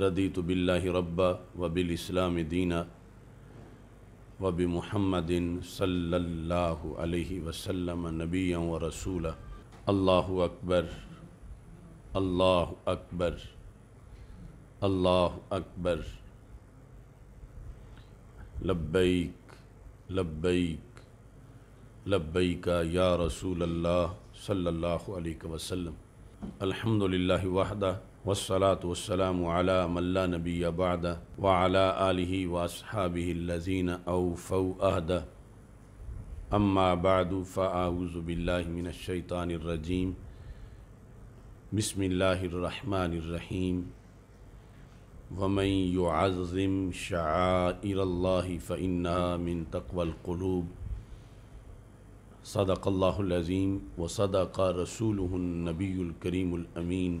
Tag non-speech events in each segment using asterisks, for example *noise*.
रदी तो बिल्ला रब्बा वबिल इस्लाम दीना वब महमदिन सल्ला वसलम नबी व रसूल अल्लाह अकबर अल्लाह अकबर अल्लाह अकबर लब्बैक लब्बैक लब्बैका या रसूल अल्लाह सल्लल्लाहु अलैहि वसल्लम अल्हम्दुलिल्लाह वहदा वसलात वसलाम मल्ला नबी अबाद वाला आलि वसहाबीज़ीन अफ़अहद अम्माबाद फ़ाऊज़बिल्लामिनशैतानरजीम बसमीम वमई युआज़म शाइरल्ला फ़िन्ना मिन तकवलूब सदक़ल्लाज़ीम व सदक़ रसूल नबीकरीमीन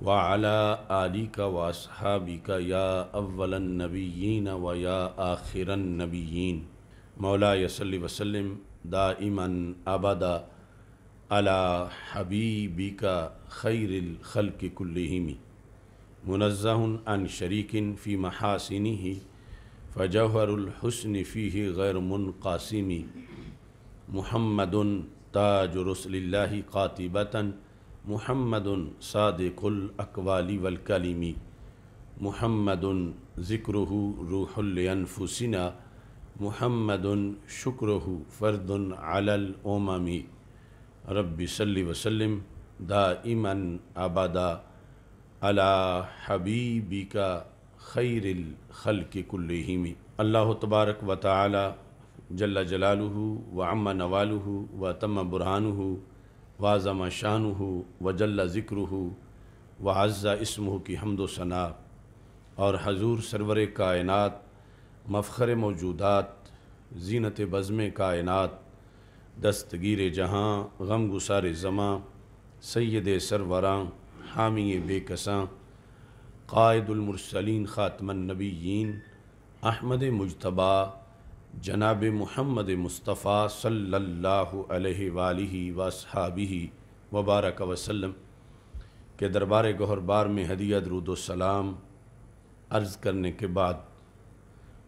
वाला आली का वासहाबी का या अव्वलन नबीन व या आखिरन नबीन मौला यसली वसलम दाइमन आबादा अला हबीबी का खैरिल खल के कुल्लिमी मुनज़न अन शरीकिन फ़ी महासिनी ही फ़जहरुलहसन फ़ी गैर मुनकासिमी महमदन ताजुरसल्ला कातिबता मोहम्मद सादिकुल अकवाली वलकलीमी मोहम्मद ज़िक्रहु रूहलफुसिना मोहम्मद शुक्रहु फ़र्दन अलल ओममी रब्बी वसलम दा इमन आबादा अला हबीबी का खैरिल खल के कुल्लहिमी अल्लाह तबारक व ताली जल्ला जलालू व अम्मा नवालू व तम बुरहानू वाज़म शान हो वजल ज़िक्र हो वज़ा इसम हो की हमदोसना सना और हजूर सरवर कायनत मफ़र मौजूदात जीनत बज़म कायनत दस्तगीर जहाँ गम गुसार ज़मां सैद सरवरा हामी बेकसां कायदुलमरसलिन ख़ातमनबीन अहमद मुशतबा जनाब महमद मुस्तफ़ा सल्लल्लाहु अलैहि वसहाबी वबारक वसल्लम के दरबार गहरबार में हदिया दरुदोसलाम अर्ज़ करने के बाद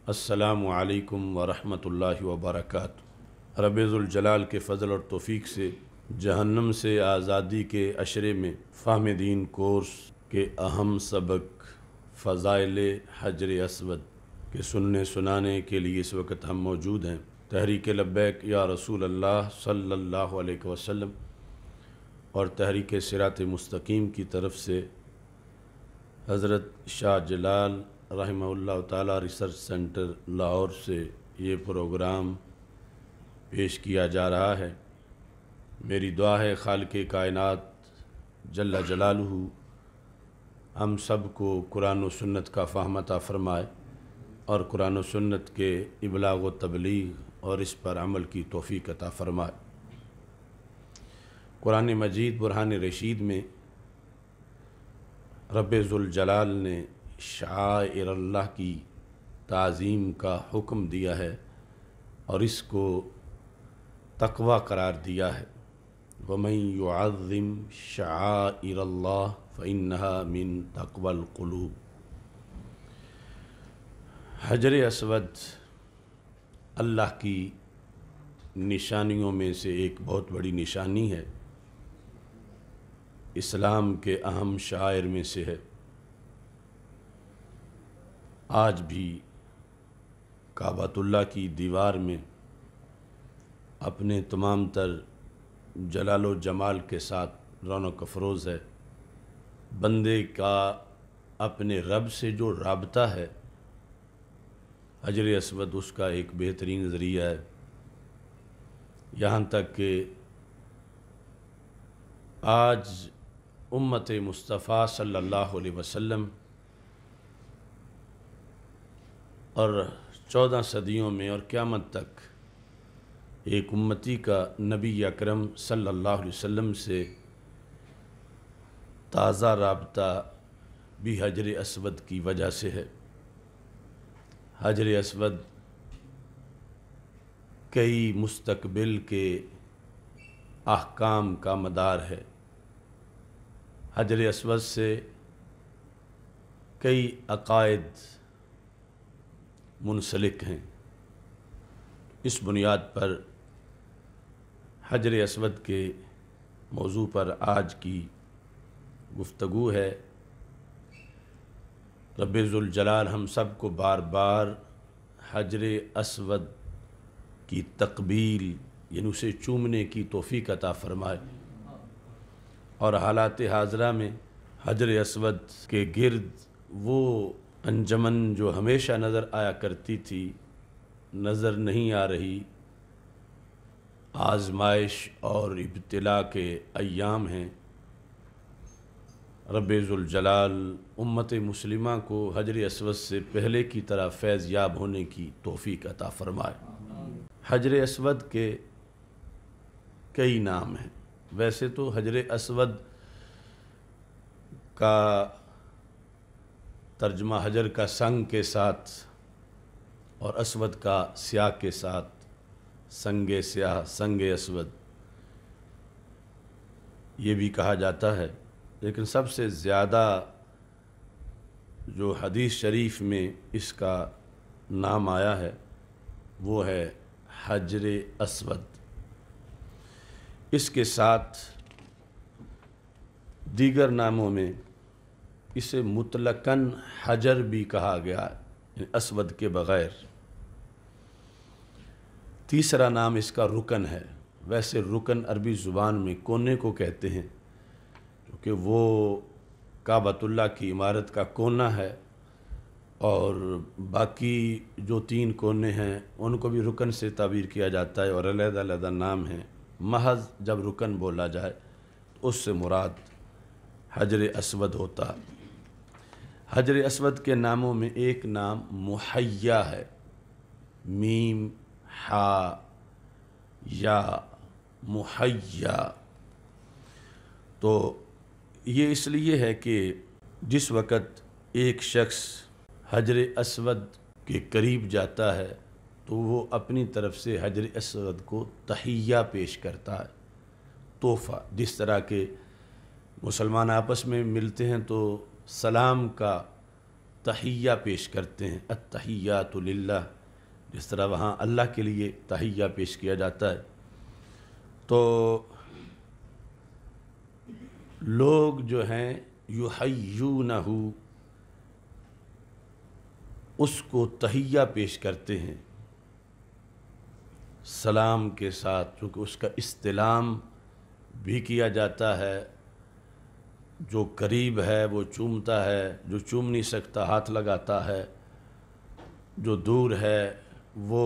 असलकम वरहमल वबरक रबज़ुलजलाल के फ़जल और तोफ़ी से जहन्नम से आज़ादी के अशरे में फ़ाहम दीन कोर्स के अहम सबक फ़ज़ाइल हजर असवद कि सुनने सुनाने के लिए इस वक्त हम मौजूद हैं तहरीक लब्बैक या रसूल अल्लाह सल्लल्लाहु अलैहि वसल्लम और तहरीक सिरात मुस्तकीम की तरफ से हज़रत शाह जलाल रहमल्ला ताली रिसर्च सेंटर लाहौर से ये प्रोग्राम पेश किया जा रहा है मेरी दुआ है खाल के कायनत जल्ला जलालू हम सब को कुरान व सुन्नत का फ़ाहमता फ़रमाए और कुरान सन्नत के इबलाग व तबलीग और इस पर अमल की तोफ़ी अता फ़रमाए कुरान मजीद बुरहान रशीद में रबाल ने शायर अल्लाह की तज़ीम का हुक्म दिया है और इसको तकवा करार दिया है वमई युज़म शायर फ़िन मिन तकवल हजर असवद अल्लाह की निशानियों में से एक बहुत बड़ी निशानी है इस्लाम के अहम शायर में से है आज भी काबातुल्ला की दीवार में अपने तमाम तर जलालो जमाल के साथ रौनक अफरोज़ है बंदे का अपने रब से जो रबता है हजर असवद उसका एक बेहतरीन ज़रिया है यहाँ तक कि आज उम्मत मुस्तफ़ा सल्लल्लाहु अलैहि वसल्लम और चौदह सदियों में और क़्यामत तक एक उम्मती का नबी अकरम सल्लल्लाहु अलैहि वसल्लम से ताज़ा रबता भी हजर असवद की वजह से है हजर असवद कई मुस्तकबिल के अहकाम का मदार है हजर असवद से कई अकायद मुनसलिक हैं इस बुनियाद पर हजर असवद के मौजू पर आज की गुफ्तु है रबीज़ुलजलाल हम सब को बार बार हजर असवद की तकबील यानी उसे चूमने की तोफ़ी अता फ़रमाए और हालात हाजरा में हजर असवद के गिरद वो अंजमन जो हमेशा नज़र आया करती थी नज़र नहीं आ रही आजमाइश और इब्तला के अयाम हैं रबीज़ुलजलाल उम्मत मुस्लिम को हजर असवद से पहले की तरह फैज़ याब होने की तोहफी अता फ़रमाए हजर असवद के कई नाम हैं वैसे तो हजर असवद का तर्जमा हजर का संग के साथ और असवद का स्याह के साथ संग स्याह संग असवद ये भी कहा जाता है लेकिन सबसे ज़्यादा जो हदीस शरीफ में इसका नाम आया है वो है हजर असवद इसके साथ दीगर नामों में इसे मुतलकन हजर भी कहा गया असवद के बग़ैर तीसरा नाम इसका रुकन है वैसे रुकन अरबी ज़ुबान में कोने को कहते हैं क्योंकि वो काबतुल्ला की इमारत का कोना है और बाकी जो तीन कोने हैं उनको भी रुकन से तबीर किया जाता है और अलग-अलग नाम है महज जब रुकन बोला जाए तो उससे मुराद हजर असवद होता हजर असवद के नामों में एक नाम मुहैया है मीम हा या मुहैया तो ये इसलिए है कि जिस वक़्त एक शख्स हजर असवद के करीब जाता है तो वो अपनी तरफ से हजर असवद को तहिया पेश करता है तोहफ़ा जिस तरह के मुसलमान आपस में मिलते हैं तो सलाम का तहिया पेश करते हैं अतहिया तो जिस तरह वहाँ अल्लाह के लिए तहिया पेश किया जाता है तो लोग जो हैं युहयू हो उसको तहिया पेश करते हैं सलाम के साथ क्योंकि उसका इस्तेलाम भी किया जाता है जो करीब है वो चूमता है जो चूम नहीं सकता हाथ लगाता है जो दूर है वो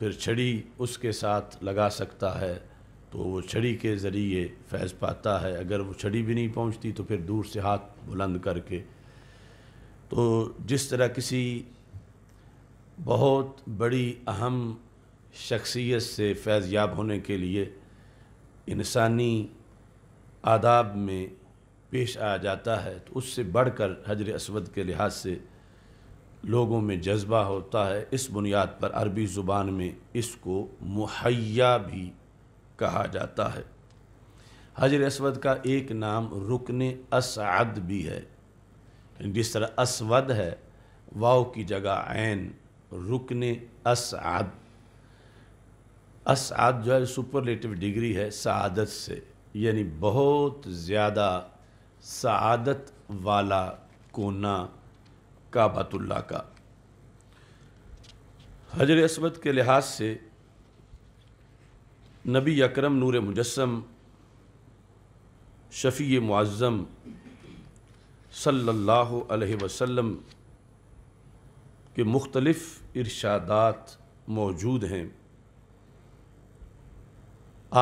फिर छड़ी उसके साथ लगा सकता है तो वो छड़ी के ज़रिए फैज़ पाता है अगर वो छड़ी भी नहीं पहुंचती तो फिर दूर से हाथ बुलंद करके तो जिस तरह किसी बहुत बड़ी अहम शख्सियत से फैज़ याब होने के लिए इंसानी आदाब में पेश आ जाता है तो उससे बढ़कर हजर असवद के लिहाज से लोगों में जज्बा होता है इस बुनियाद पर अरबी ज़ुबान में इसको मुहैया भी कहा जाता है हजर असवद का एक नाम रुकन असद भी है जिस तरह असवद है वाव की जगह ऐन रुकन असद असद जो है सुपरलेटिव डिग्री है सदत से यानी बहुत ज़्यादा सदत वाला कोना काबतुल्ला का हजर असवद के लिहाज से नबी अकरम नूर मुजस्म शफ़ी मुआज़म सल्लल्लाहु अलैहि वसल्लम के मुख्तलफ़ इरशादात मौजूद हैं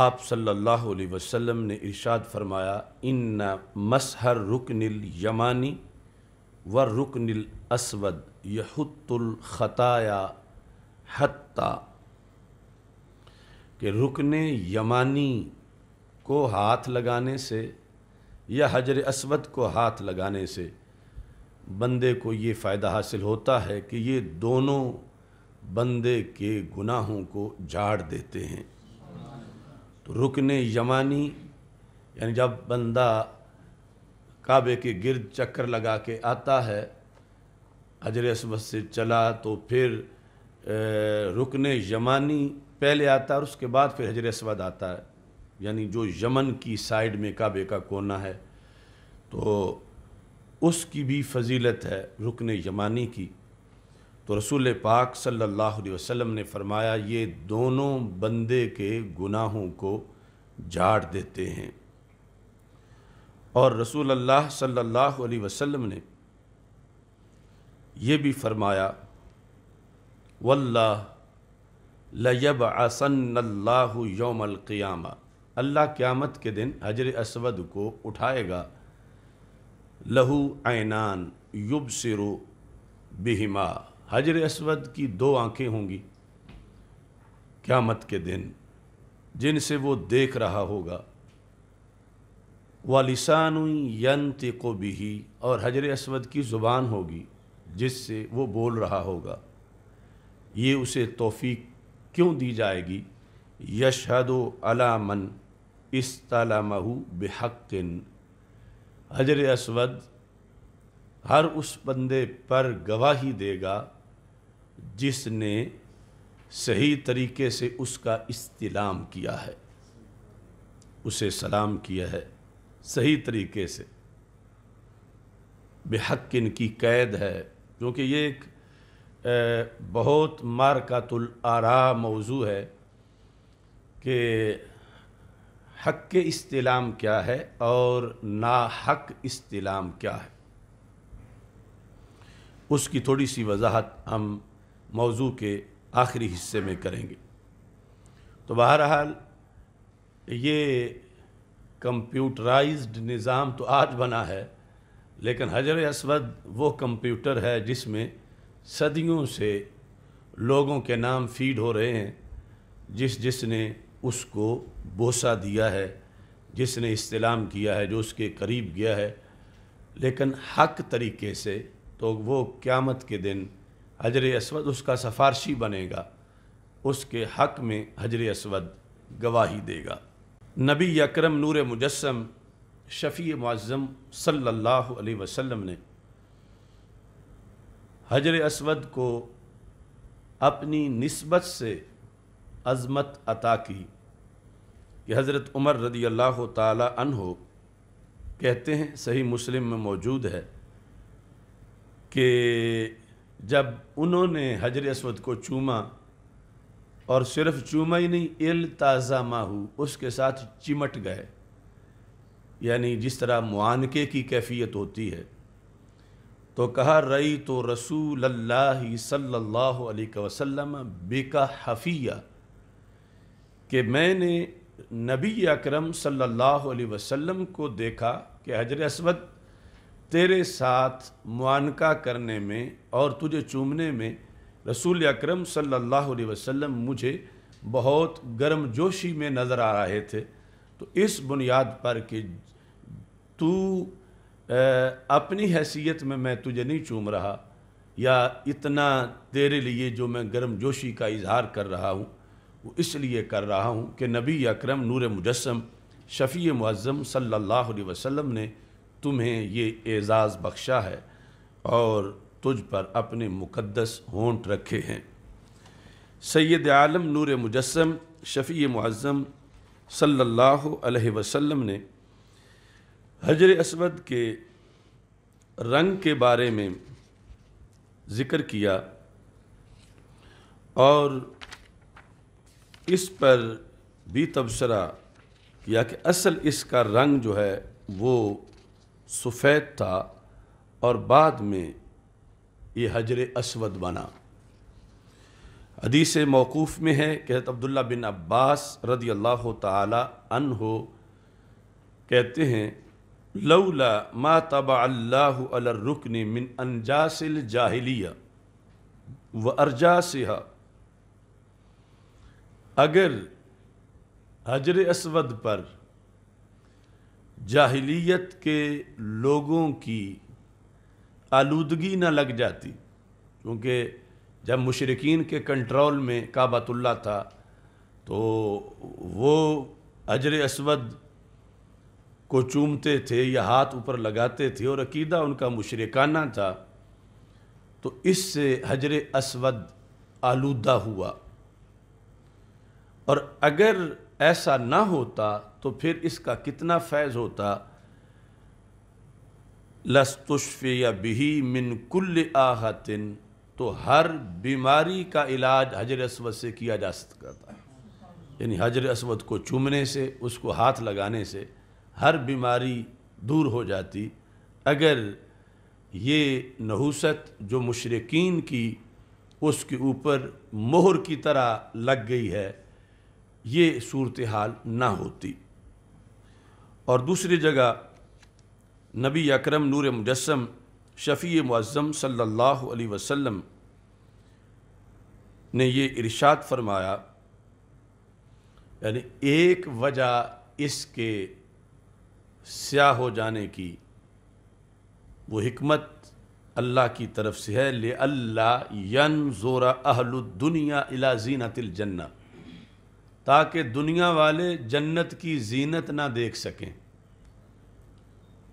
आप सल्लल्लाहु अलैहि वसल्लम ने इरशाद फरमाया इन मसहर रुकनिल यमानी व रुकनिल असवद यहतुल ख़ताया हत्ता कि रुकने यमानी को हाथ लगाने से या हजर असवद को हाथ लगाने से बंदे को ये फ़ायदा हासिल होता है कि ये दोनों बंदे के गुनाहों को झाड़ देते हैं तो रुकने यमानी यानी जब बंदा काबे के गिरद चक्कर लगा के आता है हजर असवद से चला तो फिर रुकन यमानी पहले आता है और उसके बाद फिर हजर असवद आता है यानी जो यमन की साइड में काबे का कोना है तो उसकी भी फजीलत है रुकन यमानी की तो रसूल पाक सल्लल्लाहु अलैहि वसल्लम ने फरमाया ये दोनों बंदे के गुनाहों को झाड़ देते हैं और रसूल अल्लाह सल्लल्लाहु अलैहि वसल्लम ने यह भी फरमाया वल्लाह लयब अल्लाह योमल क़ियामा अल्लाह क़्यामत के दिन हजर असवद को उठाएगा लहू ऐनान युब सिरु बिहिमा हजर असवद की दो आँखें होंगी क़्यामत के दिन जिनसे वो देख रहा होगा वालिसान यंत को बिही और हजर असवद की ज़ुबान होगी जिससे वो बोल रहा होगा ये उसे तोफ़ी क्यों दी जाएगी यशहदो अला मन इस महू बेहकिन हजर असवद हर उस बंदे पर गवाही देगा जिसने सही तरीके से उसका इस्तलाम किया है उसे सलाम किया है सही तरीके से बेहकिन की कैद है क्योंकि ये एक बहुत तुल आरा मौजू है कि हक के इस्तेलाम क्या है और ना हक इस्तेलाम क्या है उसकी थोड़ी सी वजाहत हम मौजू के आखिरी हिस्से में करेंगे तो बहरहाल ये कंप्यूटराइज्ड निज़ाम तो आज बना है लेकिन हजर असवद वो कंप्यूटर है जिसमें सदियों से लोगों के नाम फीड हो रहे हैं जिस जिसने उसको बोसा दिया है जिसने इस्तेलाम किया है जो उसके करीब गया है लेकिन हक तरीके से तो वो क़्यामत के दिन हजर असवद उसका सफारशी बनेगा उसके हक में हजर असवद गवाही देगा नबी अक्रम नूर मुजस्म शफ़ी मज़म सल्लल्लाहु अलैहि वसल्लम ने हजर असवद को अपनी नस्बत से अज़मत अता की कि हज़रत उमर रदी अल्लाह हो कहते हैं सही मुस्लिम में मौजूद है कि जब उन्होंने हजर असवद को चूमा और सिर्फ चूमा ही नहीं इल ताज़ा माहू उसके साथ चिमट गए यानी जिस तरह मुआनके की कैफियत होती है तो कहा रई तो रसूल अल्लाह सल्लल्लाहु अलैहि वसल्लम बेका हफ़िया कि मैंने नबी अकरम सल्लल्लाहु अलैहि वसल्लम को देखा कि हजर असवद तेरे साथ मुआनका करने में और तुझे चूमने में रसूल अकरम सल्लल्लाहु अलैहि वसल्लम मुझे बहुत गर्म जोशी में नज़र आ रहे थे तो इस बुनियाद पर कि तू अपनी हैसियत में मैं तुझे नहीं चूम रहा या इतना तेरे लिए जो मैं गर्म जोशी का इजहार कर रहा हूँ वो इसलिए कर रहा हूँ कि नबी अकरम नूर मुजस्म शफ़ी मज़म सल्लल्लाहु अलैहि वसल्लम ने तुम्हें ये एज़ाज़ बख्शा है और तुझ पर अपने मुकद्दस होंठ रखे हैं सैद आलम नूर मुजस्म शफ़ी मज़म सल्लल्लाहु अलैहि वसल्लम ने हजर असवद के रंग के बारे में ज़िक्र किया और इस पर भी तबसरा किया कि असल इसका रंग जो है वो सफ़ेद था और बाद में ये हजर असवद बना हदीस मौकूफ़ में है कि अब्दुल्ला बिन अब्बास रदी अल्लाह तन हो कहते हैं लौला मा तबा अल्लाह मिन अनजासिल जाहिलिया व अर्जा सिहा अगर हजर असवद पर जाहलीत के लोगों की आलूदगी न लग जाती क्योंकि जब मुशरकिन के कंट्रोल में काबतुल्ला था तो वो हजर असवद को चूमते थे या हाथ ऊपर लगाते थे और अकीदा उनका मुशरकाना था तो इससे हजर असवद आलूदा हुआ और अगर ऐसा ना होता तो फिर इसका कितना फैज़ होता लस्तुशफ़िया बिही मिन कुल आहतिन तो हर बीमारी का इलाज हजर असवद से किया जा सकता है यानी हजर असवद को चूमने से उसको हाथ लगाने से हर बीमारी दूर हो जाती अगर ये नहूसत जो मुशरकिन की उसके ऊपर मोहर की तरह लग गई है ये सूरत हाल ना होती और दूसरी जगह नबी अकरम नूर मुजस्म शफ़ी मुज़म सल्लल्लाहु अलैहि वसल्लम ने ये इरशाद फरमाया यानी एक वजह इसके स्याह हो जाने की वो हमत अल्लाह की तरफ से है ले अल्लाह यन जोरा दुनिया इला जीनतिल जन्ना ताकि दुनिया वाले जन्नत की जीनत ना देख सकें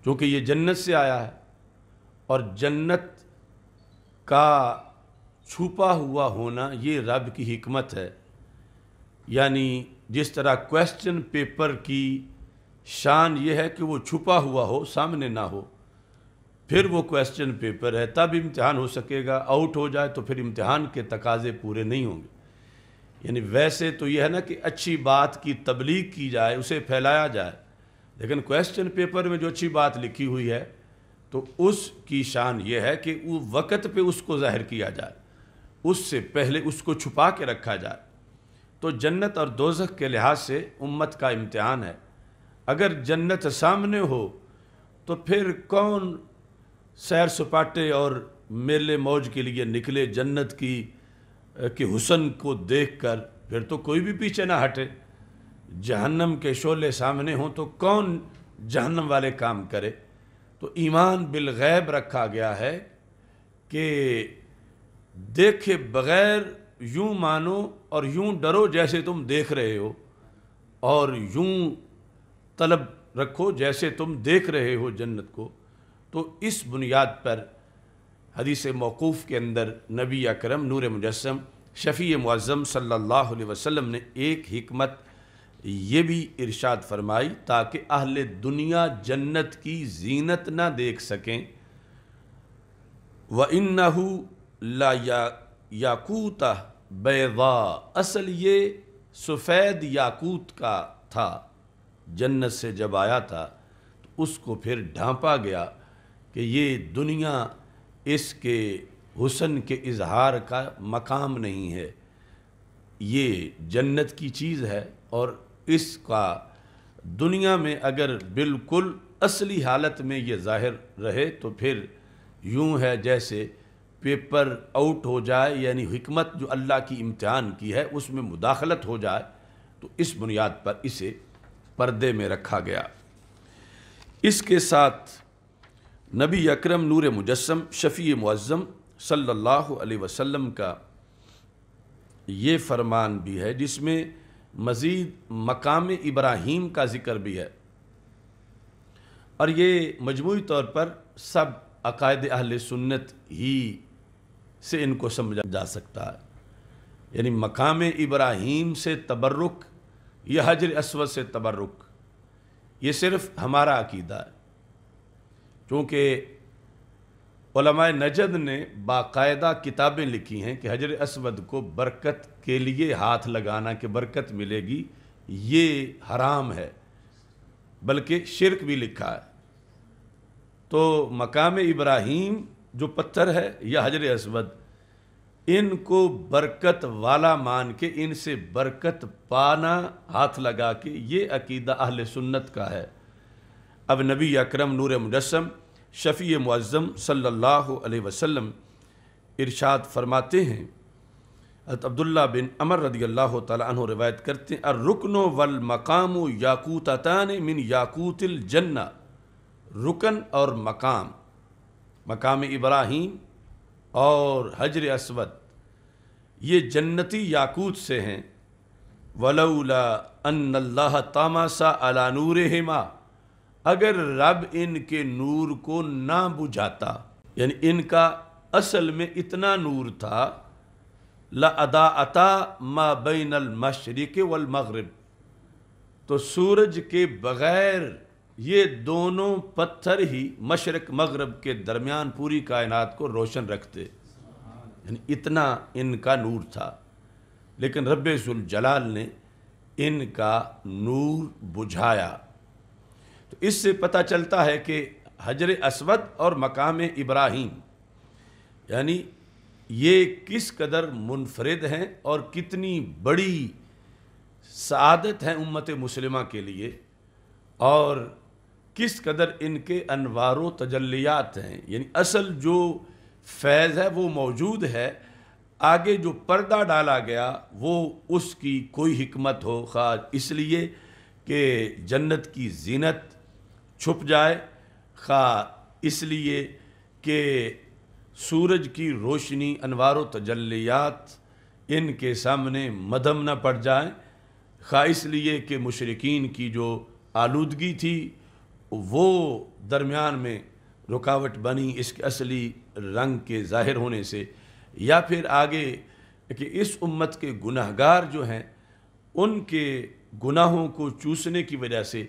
क्योंकि ये जन्नत से आया है और जन्नत का छुपा हुआ होना ये रब की हमत है यानी जिस तरह क्वेश्चन पेपर की शान यह है कि वो छुपा हुआ हो सामने ना हो फिर वो क्वेश्चन पेपर है तब इम्तहान हो सकेगा आउट हो जाए तो फिर इम्तहान के तकाजे पूरे नहीं होंगे यानी वैसे तो यह है ना कि अच्छी बात की तबलीग की जाए उसे फैलाया जाए लेकिन क्वेश्चन पेपर में जो अच्छी बात लिखी हुई है तो उसकी शान यह है कि वो वक़्त पे उसको ज़ाहिर किया जाए उससे पहले उसको छुपा के रखा जाए तो जन्नत और दोजख के लिहाज से उम्मत का इम्तहान है अगर जन्नत सामने हो तो फिर कौन सैर सपाटे और मेले मौज के लिए निकले जन्नत की के हुसन को देखकर फिर तो कोई भी पीछे ना हटे जहन्नम के शोले सामने हों तो कौन जहन्नम वाले काम करे तो ईमान बिलगैब रखा गया है कि देखे बगैर यूं मानो और यूं डरो जैसे तुम देख रहे हो और यूं तलब रखो जैसे तुम देख रहे हो जन्नत को तो इस बुनियाद पर हदीस मौकूफ़ के अंदर नबी अकरम नूर मुजस्म शफ़ी मज़म सल्ला वसम ने एक हमत ये भी इरशाद फरमाई ताकि अहल दुनिया जन्नत की जीनत ना देख सकें व इन्नहू ला या याकूता बेवा असल ये सफ़ेद याकूत का था जन्नत से जब आया था तो उसको फिर ढांपा गया कि ये दुनिया इसके हुसन के इजहार का मकाम नहीं है ये जन्नत की चीज़ है और इसका दुनिया में अगर बिल्कुल असली हालत में ये ज़ाहिर रहे तो फिर यूं है जैसे पेपर आउट हो जाए यानी हमत जो अल्लाह की इम्तहान की है उसमें मुदाखलत हो जाए तो इस बुनियाद पर इसे पर्दे में रखा गया इसके साथ नबी अकरम नूर मुजस्म शफ़ी मुज़म सल्लल्लाहु अलैहि वसल्लम का ये फरमान भी है जिसमें मज़ीद मकाम इब्राहिम का ज़िक्र भी है और ये मजमू तौर पर सब अकायद अहल सुन्नत ही से इनको समझा जा सकता है यानी मकाम इब्राहिम से तबर्रुक यह हजर असवद से तबर्रुक ये सिर्फ हमारा अकीदा है चूँकि नजद ने बाकायदा किताबें लिखी हैं कि हजर असवद को बरकत के लिए हाथ लगाना कि बरकत मिलेगी ये हराम है बल्कि शिरक भी लिखा है तो मकाम इब्राहीम जो पत्थर है यह हजर असवद इनको बरकत वाला मान के इनसे बरकत पाना हाथ लगा के ये अकीदा अहल सुन्नत का है अब नबी अकरम नूर मुजस्म शफ़ी मुआज़म सल्लल्लाहु अलैहि वसल्लम इरशाद फरमाते हैं अब्दुल्ला बिन अमर रदी अल्लाह तु रिवायत करते हैं रुकनो वल मकाम अतान मिन याकूतिल जन्ना रुकन और मकाम मकाम इब्राहीम और हजर असवद ये जन्नती याकूत से हैं वलौला अन्नल्लाह तामासा अला नूर हेमा अगर रब इनके नूर को ना बुझाता यानी इनका असल में इतना नूर था ला अदा अता मा बैन अलमशरक़ वल तो सूरज के बग़ैर ये दोनों पत्थर ही मशरक मगरब के दरमियान पूरी कायनात को रोशन रखते यानी इतना इनका नूर था लेकिन जलाल ने इनका नूर बुझाया तो इससे पता चलता है कि हजर असवद और मकाम इब्राहिम यानी ये किस कदर मुनफरद हैं और कितनी बड़ी सआदत है उम्मत मुसलिमा के लिए और किस कदर इनके अनवार तजलियात हैं यानी असल जो फैज़ है वो मौजूद है आगे जो पर्दा डाला गया वो उसकी कोई हमत हो खास इसलिए कि जन्नत की जीनत छुप जाए खा इसलिए कि सूरज की रोशनी अनवार तजलियात इनके सामने मदम न पड़ जाए खा इसलिए कि मशरकिन की जो आलूदगी थी वो दरमियान में रुकावट बनी इसके असली रंग के ज़ाहिर होने से या फिर आगे कि इस उम्मत के गुनाहगार जो हैं उनके गुनाहों को चूसने की वजह से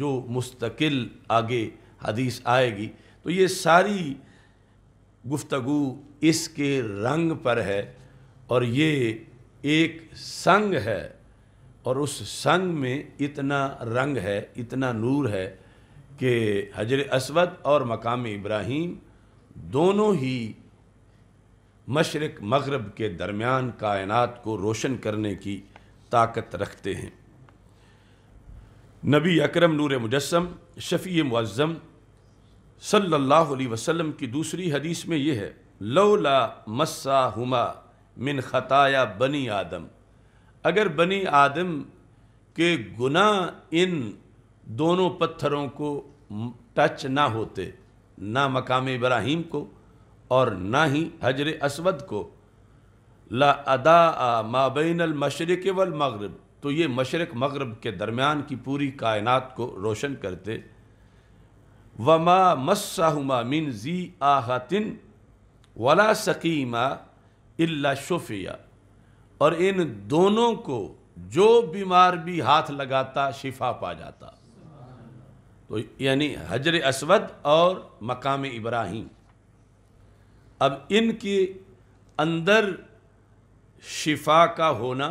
जो मुस्तकिल आगे हदीस आएगी तो ये सारी गुफ्तगु इसके रंग पर है और ये एक संग है और उस संग में इतना रंग है इतना नूर है कि हजर असवद और मकाम इब्राहीम दोनों ही मशरक मगरब के दरमियान कायनात को रोशन करने की ताकत रखते हैं नबी अकरम नूर मुजस्म शफ़ी मुज़म सल्लल्लाहु अलैहि वसल्लम की दूसरी हदीस में यह है लौला मस्सा हुमा मिन ख़ताया बनी आदम अगर बनी आदम के गुना इन दोनों पत्थरों को टच ना होते ना मकाम इब्राहिम को और ना ही हजर असवद को ला अदा माबैन मशरक़ वल मगरब तो ये मशरक़ मगरब के दरमियान की पूरी कायनात को रोशन करते वमा मस्साहुमा मिन जी आहतिन वला सकीमा इल्ला शुफिया और इन दोनों को जो बीमार भी हाथ लगाता शिफा पा जाता तो यानी हजर असवद और मकाम इब्राहिम अब इनके अंदर शिफा का होना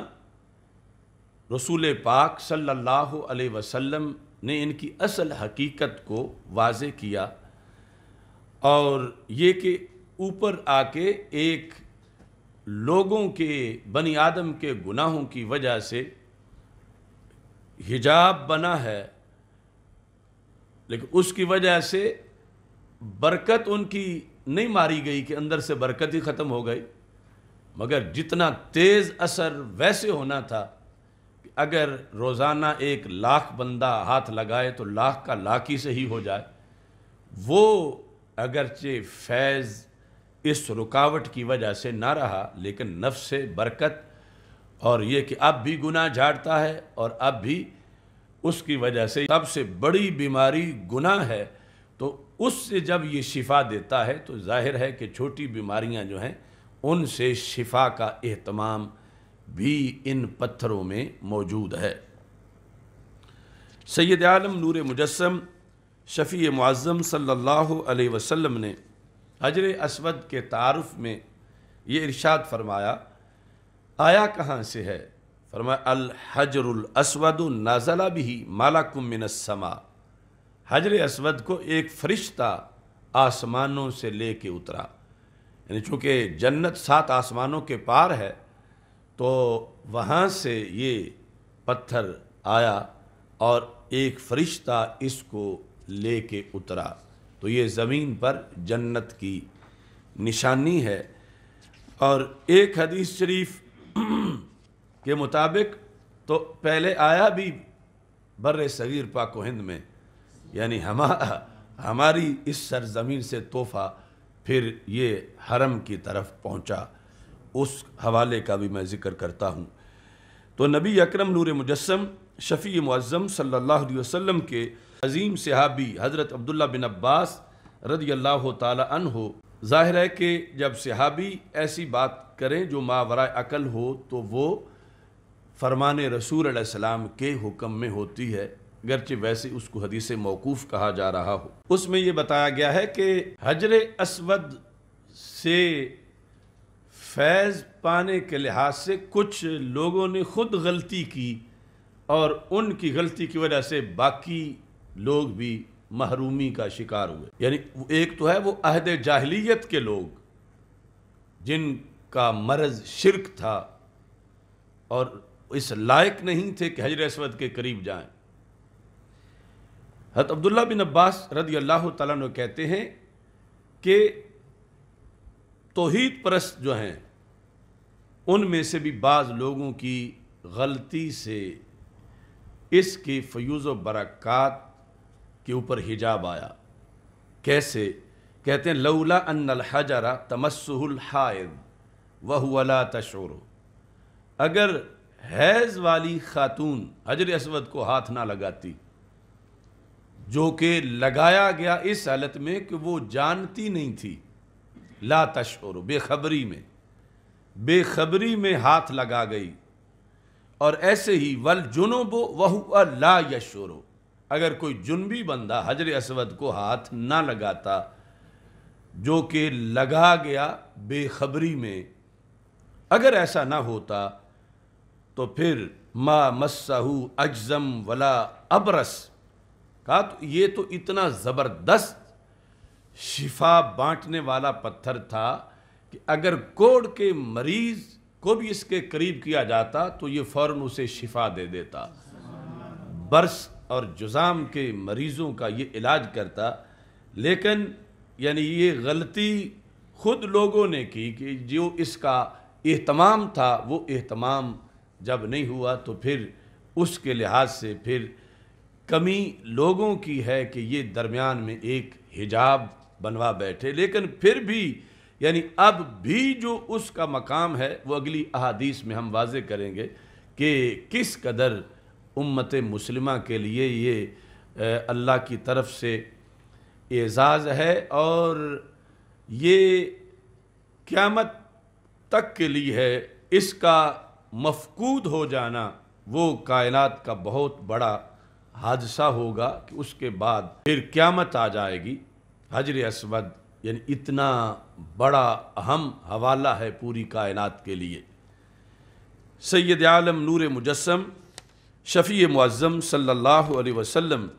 रसूल पाक सल्लल्लाहु अलैहि वसल्लम ने इनकी असल हकीकत को वाज किया और ये कि ऊपर आके एक लोगों के बनी आदम के गुनाहों की वजह से हिजाब बना है लेकिन उसकी वजह से बरकत उनकी नहीं मारी गई कि अंदर से बरकत ही ख़त्म हो गई मगर जितना तेज़ असर वैसे होना था कि अगर रोज़ाना एक लाख बंदा हाथ लगाए तो लाख का लाख ही सही हो जाए वो अगरचे फैज़ इस रुकावट की वजह से ना रहा लेकिन नफ़ से बरकत और ये कि अब भी गुनाह झाड़ता है और अब भी उसकी वजह से सबसे बड़ी बीमारी गुनाह है तो उससे जब ये शिफा देता है तो जाहिर है कि छोटी बीमारियां जो हैं उनसे शिफा का अहतमाम भी इन पत्थरों में मौजूद है सैद आलम नूर मुजस्म शफ़ी मुआज़म सल्लल्लाहु अलैहि वसल्लम ने हजर असवद के तारफ़ में ये इरशाद फरमाया आया कहाँ से है फरमा अल हजरुल असवद नाजला भी मालाकुमिनसमा हजर असवद को एक फरिश्ता आसमानों से ले के उतरा यानी चूँकि जन्नत सात आसमानों के पार है तो वहाँ से ये पत्थर आया और एक फरिश्ता इसको ले के उतरा तो ये ज़मीन पर जन्नत की निशानी है और एक हदीस शरीफ *clears throat* के मुताबिक तो पहले आया भी बर सगीर पाक हिंद में यानी हम हमारी इस सरजमीन से तोहफ़ा फिर ये हरम की तरफ पहुंचा उस हवाले का भी मैं ज़िक्र करता हूँ तो नबी अकरम नूर मुजस्म शफ़ी मज़म सल्ला वसम के अजीम सहाबी हज़रत अब्दुल्ला बिन अब्बास रदी अल्लाह तन हो ज़ाहिर है कि जब सहाबी ऐसी बात करें जो मावरा अकल हो तो वो फरमान रसूल सलाम के हुक्म में होती है गरचे वैसे उसको हदीसे मौकूफ़ कहा जा रहा हो उसमें यह बताया गया है कि हजर असवद से फैज़ पाने के लिहाज से कुछ लोगों ने खुद गलती की और उनकी गलती की वजह से बाकी लोग भी महरूमी का शिकार हुए यानी एक तो है वो अहद जाहलीत के लोग जिनका मरज़ शिरक था और इस लायक नहीं थे कि हजर असवद के करीब जाएं। हत अब्दुल्ला बिन अब्बास रदी अल्लाह कहते हैं कि तोहद परस्त जो हैं उनमें से भी बाज़ लोगों की गलती से इसके फ्यूज़ व बरक़ात के ऊपर हिजाब आया कैसे कहते हैं लौला अन हजरा तमस्हुल हायद वह तशोर अगर हैज़ वाली खातून हजर असवद को हाथ ना लगाती जो कि लगाया गया इस हालत में कि वो जानती नहीं थी ला तशोर बेखबरी में बेखबरी में हाथ लगा गई और ऐसे ही वल जुनूब वह ला यशोरो अगर कोई जुनबी बंदा हजर असवद को हाथ ना लगाता जो कि लगा गया बेखबरी में अगर ऐसा ना होता तो फिर मा मसहू अजम वला अबरस कहा तो ये तो इतना ज़बरदस्त शिफा बांटने वाला पत्थर था कि अगर कोड़ के मरीज़ को भी इसके करीब किया जाता तो ये फ़ौर उसे शिफा दे देता बर्स और जुज़ाम के मरीज़ों का ये इलाज करता लेकिन यानी ये गलती खुद लोगों ने की कि जो इसका एहतमाम था वो एहतमाम जब नहीं हुआ तो फिर उसके लिहाज से फिर कमी लोगों की है कि ये दरमियान में एक हिजाब बनवा बैठे लेकिन फिर भी यानी अब भी जो उसका मकाम है वो अगली अहादीस में हम वाज करेंगे कि किस कदर उम्मत मुसलिमा के लिए ये अल्लाह की तरफ से एज़ाज़ है और ये क़्यामत तक के लिए है इसका मफकूद हो जाना वो कायनात का बहुत बड़ा हादसा होगा कि उसके बाद फिर क्यामत आ जाएगी हजर असवद यानी इतना बड़ा अहम हवाला है पूरी कायनात के लिए सैद आलम नूर मुजस्म शफ़ी मुज़म सल्ला वसम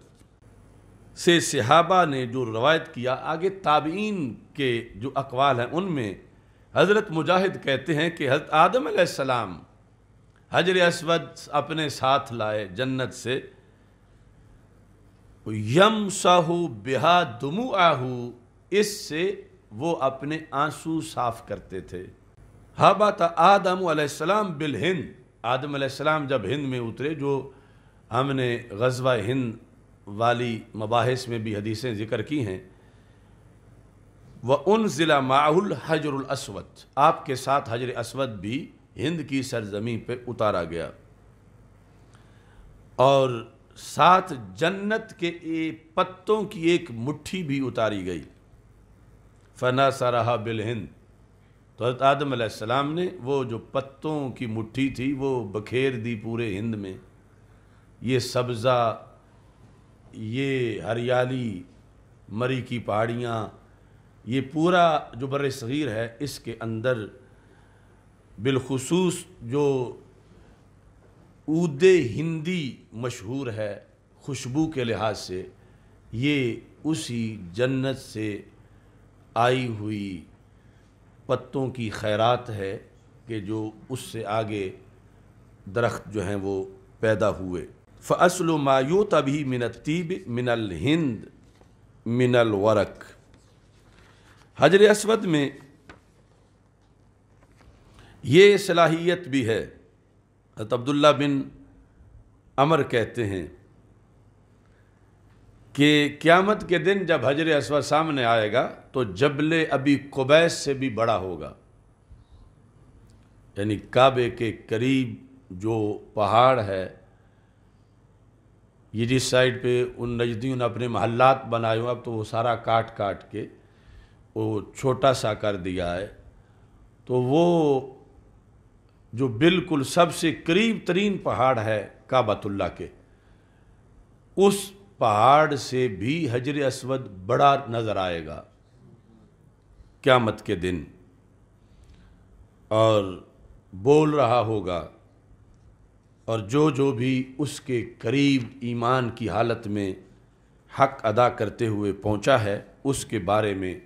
से सिहाबा ने जो रवायत किया आगे ताबीन के जो अकवाल हैं उनमें हज़रत मुजाहिद कहते हैं कि हज़रत आदम सलाम हजर असवद अपने साथ लाए जन्नत से यम साहू बेहा दुमु आहू इससे वो अपने आंसू साफ करते थे हबात आदम बिल हिंद आदम जब हिंद में उतरे जो हमने गजवा हिंद वाली मबास में भी हदीसें ज़िक्र की हैं व उन ज़िला माहुल हजर असवद आपके साथ हजर असवद भी हिंद की सरजमी पे उतारा गया और साथ जन्नत के ए पत्तों की एक मुट्ठी भी उतारी गई फना सराहा बिल हिंद तो हजरत आदम सलाम ने वो जो पत्तों की मुट्ठी थी वो बखेर दी पूरे हिंद में ये सब्ज़ा ये हरियाली मरी की पहाड़ियाँ ये पूरा जो बर सग़ीर है इसके अंदर बिलखसूस जो ऊद हिंदी मशहूर है खुशबू के लिहाज से ये उसी जन्नत से आई हुई पत्तों की खैरात है कि जो उससे आगे दरख्त जो हैं वो पैदा हुए फ़सल मायो तभी मिनतीब मिनल हिंद मिनल वरक हजर असवद में ये सलाहियत भी है हत अब्दुल्ला बिन अमर कहते हैं कि क़्यामत के दिन जब हजर असवा सामने आएगा तो जबल अभी कुबैस से भी बड़ा होगा यानी काबे के करीब जो पहाड़ है ये जिस साइड पे उन नजदियों ने अपने महल्लात बनाए हुए अब तो वो सारा काट काट के वो छोटा सा कर दिया है तो वो जो बिल्कुल सबसे करीब तरीन पहाड़ है काबतुल्ला के उस पहाड़ से भी हजर असवद बड़ा नज़र आएगा क़्यामत के दिन और बोल रहा होगा और जो जो भी उसके करीब ईमान की हालत में हक अदा करते हुए पहुंचा है उसके बारे में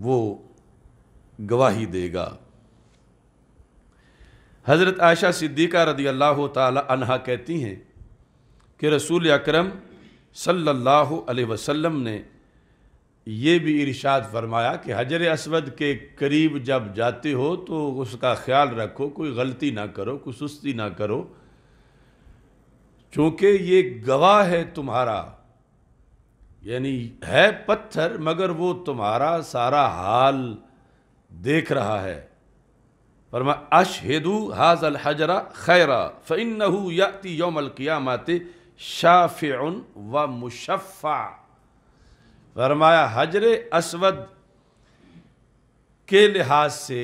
वो गवाही देगा हज़रत आयशा सिद्दीक़ा रदी अल्लाह तहा कहती हैं कि रसूल अकरम सल्लल्लाहु अलैहि वसल्लम ने यह भी इरशाद फरमाया कि हजर असवद के करीब जब जाते हो तो उसका ख्याल रखो कोई गलती ना करो कोई सुस्ती ना करो चूँकि ये गवाह है तुम्हारा यानी है पत्थर मगर वो तुम्हारा सारा हाल देख रहा है फरमा हाज हाजल हजरा खैरा फ़िन याति योमल क़ियामत शाफ़ व मुशफ़ा फरमाया हजर असवद के लिहाज से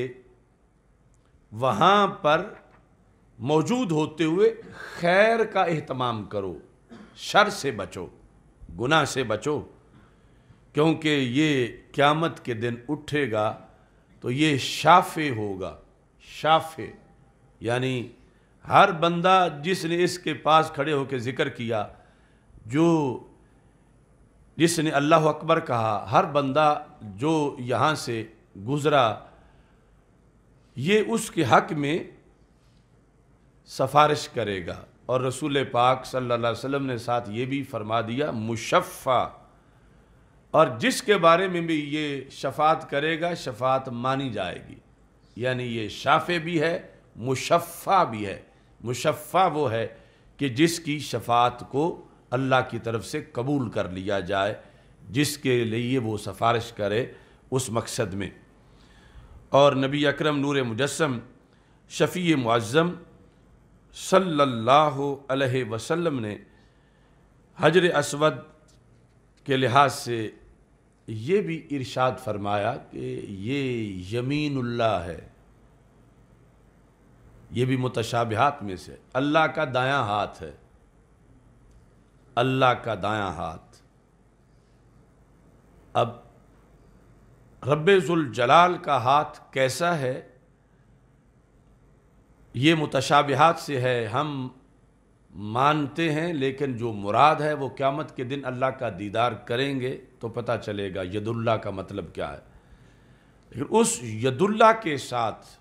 वहाँ पर मौजूद होते हुए खैर का अहतमाम करो शर से बचो गुनाह से बचो क्योंकि ये क़्यामत के दिन उठेगा तो ये शाफे होगा शाफे यानी हर बंदा जिसने इसके पास खड़े होकर ज़िक्र किया जो जिसने अल्लाह अकबर कहा हर बंदा जो यहाँ से गुज़रा ये उसके हक में सफारिश करेगा और रसूल पाक सल्लल्लाहु अलैहि वसल्लम ने साथ ये भी फरमा दिया मुशफ़ा और जिसके बारे में भी ये शफात करेगा शफात मानी जाएगी यानी ये शाफे भी है मुशफ़ा भी है मुशफ़ा वो है कि जिसकी शफात को अल्लाह की तरफ से कबूल कर लिया जाए जिसके लिए वो सफारिश करे उस मकसद में और नबी अकरम नूर मुजस्म शफ़ी मुआज़म सल्लल्लाहु अलैहि वसल्लम ने हजर असवद के लिहाज से ये भी इरशाद फरमाया कि ये अल्लाह है ये भी मुतशाबहत में से अल्लाह का दायां हाथ है अल्लाह का दायां हाथ अब रब्बुल जलाल का हाथ कैसा है ये मुतशाबहत से है हम मानते हैं लेकिन जो मुराद है वो क़्यामत के दिन अल्लाह का दीदार करेंगे तो पता चलेगा यदुल्ला का मतलब क्या है लेकिन उस यदुल्ला के साथ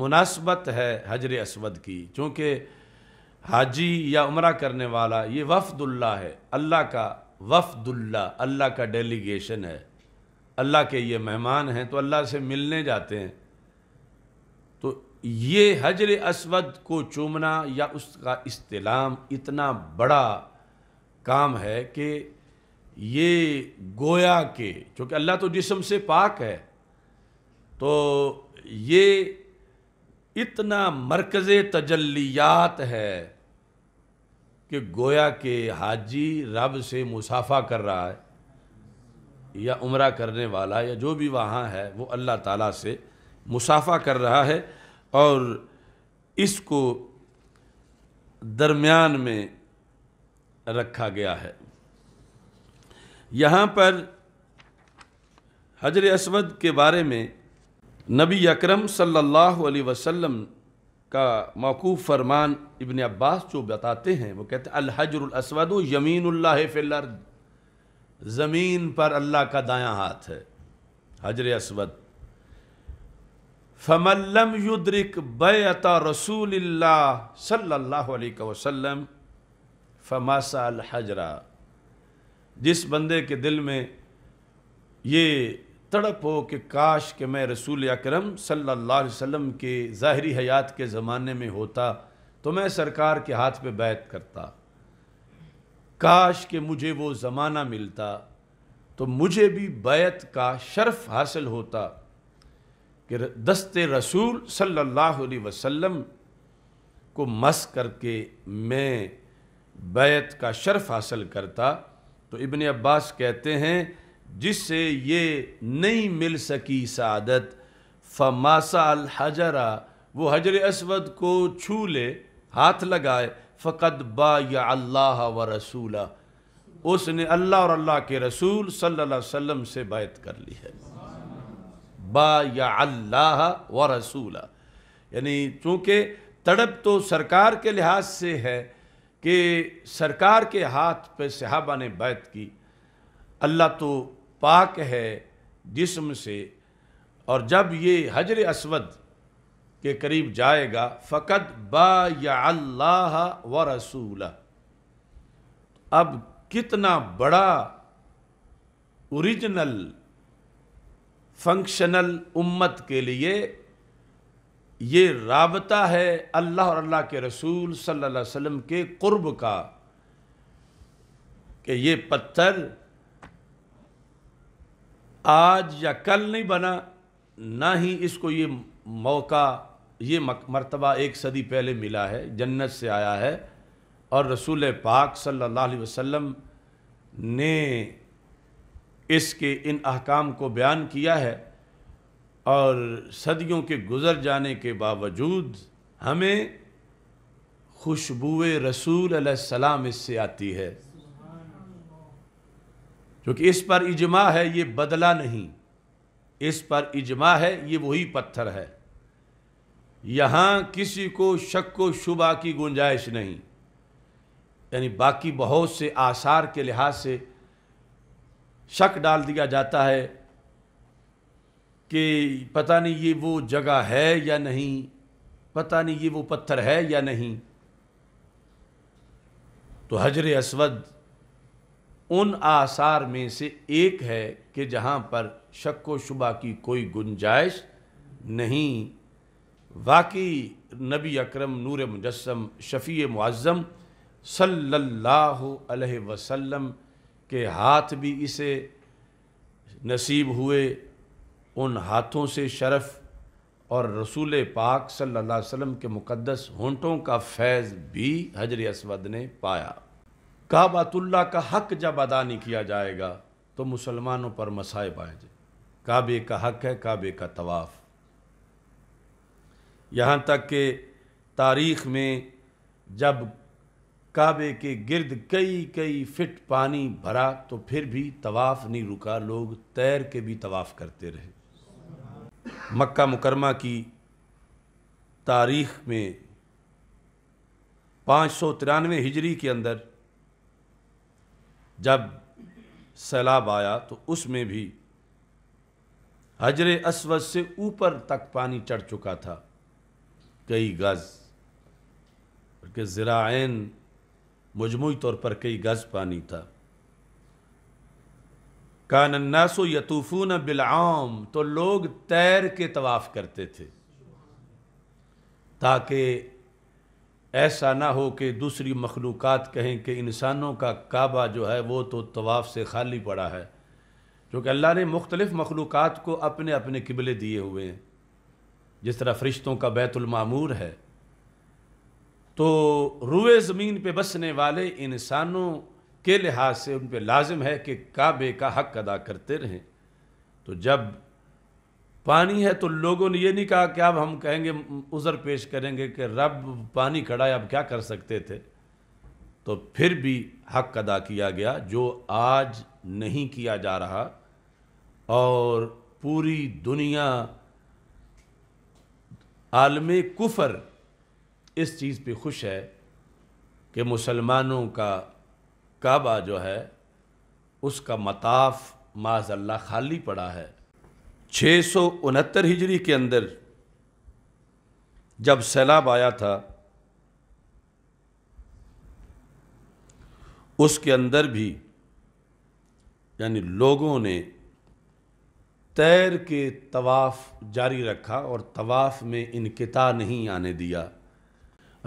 मुनासबत है हजर असवद की चूँकि हाजी या उम्र करने वाला ये वफदुल्ला है अल्लाह का वफदुल्ला अल्लाह का डेलीगेशन है अल्लाह के ये मेहमान हैं तो अल्लाह से मिलने जाते हैं तो ये हजर असवद को चूमना या उसका इस्तेलाम इतना बड़ा काम है कि ये गोया के क्योंकि अल्लाह तो जिसम से पाक है तो ये इतना मरकज़ तजलियात है कि गोया के हाजी रब से मुसाफा कर रहा है या उम्र करने वाला या जो भी वहाँ है वो अल्लाह ताला से मुसाफा कर रहा है और इसको दरमियान में रखा गया है यहाँ पर हजर असवद के बारे में नबी अकरम सल्लल्लाहु अलैहि वसल्लम का मौकूफ़ फरमान इबन अब्बास जो बताते हैं वो कहते हैं अलहजरसवद यमीनल्ला फिलर ज़मीन पर अल्लाह का दायां हाथ है हजर असवद फमल्लम युद्रिक बैत रसूल सल्लल्लाहु अलैहि फमासा हजरा जिस बंदे के दिल में ये तड़प हो कि काश के मैं रसूल अक्रम सल्लल्लाहु अलैहि वसल्लम के ज़ाहरी हयात के ज़माने में होता तो मैं सरकार के हाथ पे बैत करता काश के मुझे वो ज़माना मिलता तो मुझे भी बैत का शर्फ हासिल होता कि दस्त रसूल सल्लल्लाहु अलैहि वसल्लम को मस करके मैं बैत का शर्फ हासिल करता तो इबन अब्बास कहते हैं जिससे ये नहीं मिल सकी सादत फमासा हजरा वो हजर असवद को छू ले हाथ लगाए फ़कत बा या अल्लाह व रसूला उसने अल्लाह और अल्लाह के रसूल सल्लल्लाहु अलैहि वसल्लम से बात कर ली है बा या अल्लाह व रसूला यानी चूँकि तड़प तो सरकार के लिहाज से है कि सरकार के हाथ पे सहाबा ने बैत की अल्लाह तो पाक है जिस्म से और जब ये हजर असवद के करीब जाएगा फ़कत बा या अल्लाह व रसूल अब कितना बड़ा ओरिजिनल फंक्शनल उम्मत के लिए ये रबता है अल्लाह और अल्लाह के रसूल सल्लल्लाहु अलैहि वसल्लम के क़ुर्ब का कि ये पत्थर आज या कल नहीं बना ना ही इसको ये मौका ये मरतबा एक सदी पहले मिला है जन्नत से आया है और रसूल पाक सल्लल्लाहु अलैहि वसल्लम ने इसके इन अहकाम को बयान किया है और सदियों के गुज़र जाने के बावजूद हमें खुशबू रसूल सलाम इससे आती है क्योंकि इस पर इजमा है ये बदला नहीं इस पर इजमा है ये वही पत्थर है यहाँ किसी को शक को शुबा की गुंजाइश नहीं यानी बाकी बहुत से आसार के लिहाज से शक डाल दिया जाता है कि पता नहीं ये वो जगह है या नहीं पता नहीं ये वो पत्थर है या नहीं तो हजर असवद उन आसार में से एक है कि जहाँ पर शक व शुबा की कोई गुंजाइश नहीं वाकई नबी अकरम नूर मुजस्म शफ़ी मुआज़म सल्लल्लाहु अलैहि वसल्लम के हाथ भी इसे नसीब हुए उन हाथों से शरफ़ और रसूल पाक सल्लल्लाहु अलैहि वसल्लम के मुक़दस होंठों का फैज़ भी हजर असवद ने पाया काबातुल्ला का हक जब अदा नहीं किया जाएगा तो मुसलमानों पर मसाइब जाए काबे का हक है काबे का तवाफ़ यहाँ तक कि तारीख़ में जब काबे के गिरद कई कई फिट पानी भरा तो फिर भी तवाफ़ नहीं रुका लोग तैर के भी तवाफ़ करते रहे मक्का मुकरमा की तारीख़ में पाँच सौ तिरानवे हिजरी के अंदर जब सैलाब आया तो उसमें भी हजर असवद से ऊपर तक पानी चढ़ चुका था कई गज़ के ज़रा मजमू तौर पर कई गज़ पानी था कानन्नासो यतूफ़ून बिलआम तो लोग तैर के तवाफ़ करते थे ताकि ऐसा ना हो कि दूसरी मखलूक कहें कि इंसानों का काबा जो है वो तो तवाफ़ से खाली पड़ा है क्योंकि अल्लाह ने मुख्तलिफ़ मखलूक को अपने अपने किबले दिए हुए हैं जिस तरह फरिश्तों का बैतुलमामूर है तो रुए ज़मीन पे बसने वाले इंसानों के लिहाज से उन पर लाजम है कि काबे का हक अदा करते रहें तो जब पानी है तो लोगों ने ये नहीं कहा कि अब हम कहेंगे उज़र पेश करेंगे कि रब पानी खड़ा है अब क्या कर सकते थे तो फिर भी हक अदा किया गया जो आज नहीं किया जा रहा और पूरी दुनिया आलम कुफर इस चीज़ पे खुश है कि मुसलमानों का काबा जो है उसका मताफ माजल्ला खाली पड़ा है छः सौ उनहत्तर हिजरी के अंदर जब सैलाब आया था उसके अंदर भी यानी लोगों ने तैर के तवाफ़ जारी रखा और तवाफ़ में इनकता नहीं आने दिया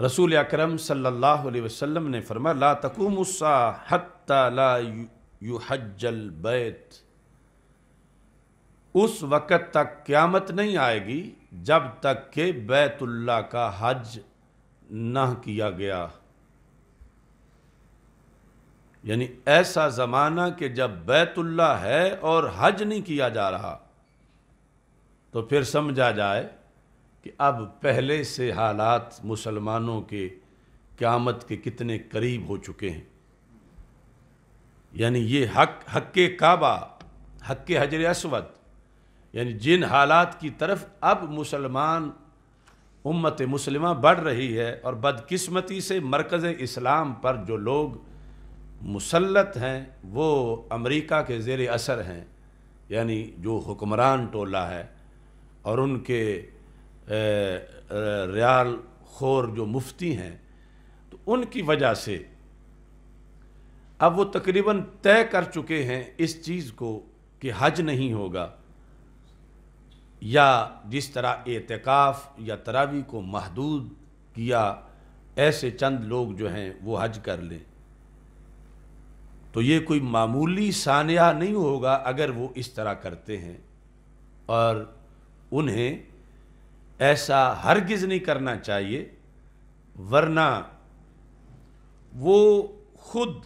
रसूल अक्रम सल्लल्लाहु ने फरमा ला तकुमसा हत्ता बैत उस वक़्त तक क़्यामत नहीं आएगी जब तक के बैतुल्ला का हज न किया गया यानी ऐसा ज़माना कि जब बैतुल्ला है और हज नहीं किया जा रहा तो फिर समझा जाए कि अब पहले से हालात मुसलमानों के क़्यामत के कितने करीब हो चुके हैं यानी ये हक हक काबा हक के हजर असवद यानी जिन हालात की तरफ अब मुसलमान उम्मत मुसलिमा बढ़ रही है और बदकिस्मती से मरकज़ इस्लाम पर जो लोग मुसलत हैं वो अमेरिका के ज़ेर असर हैं यानी जो हुक्मरान टोला है और उनके रियाल खोर जो मुफ्ती हैं तो उनकी वजह से अब वो तकरीबन तय कर चुके हैं इस चीज़ को कि हज नहीं होगा या जिस तरह एतकाफ़ या तरावी को महदूद किया ऐसे चंद लोग जो हैं वो हज कर लें तो ये कोई मामूली सानिया नहीं होगा अगर वो इस तरह करते हैं और उन्हें ऐसा हरगिज़ नहीं करना चाहिए वरना वो खुद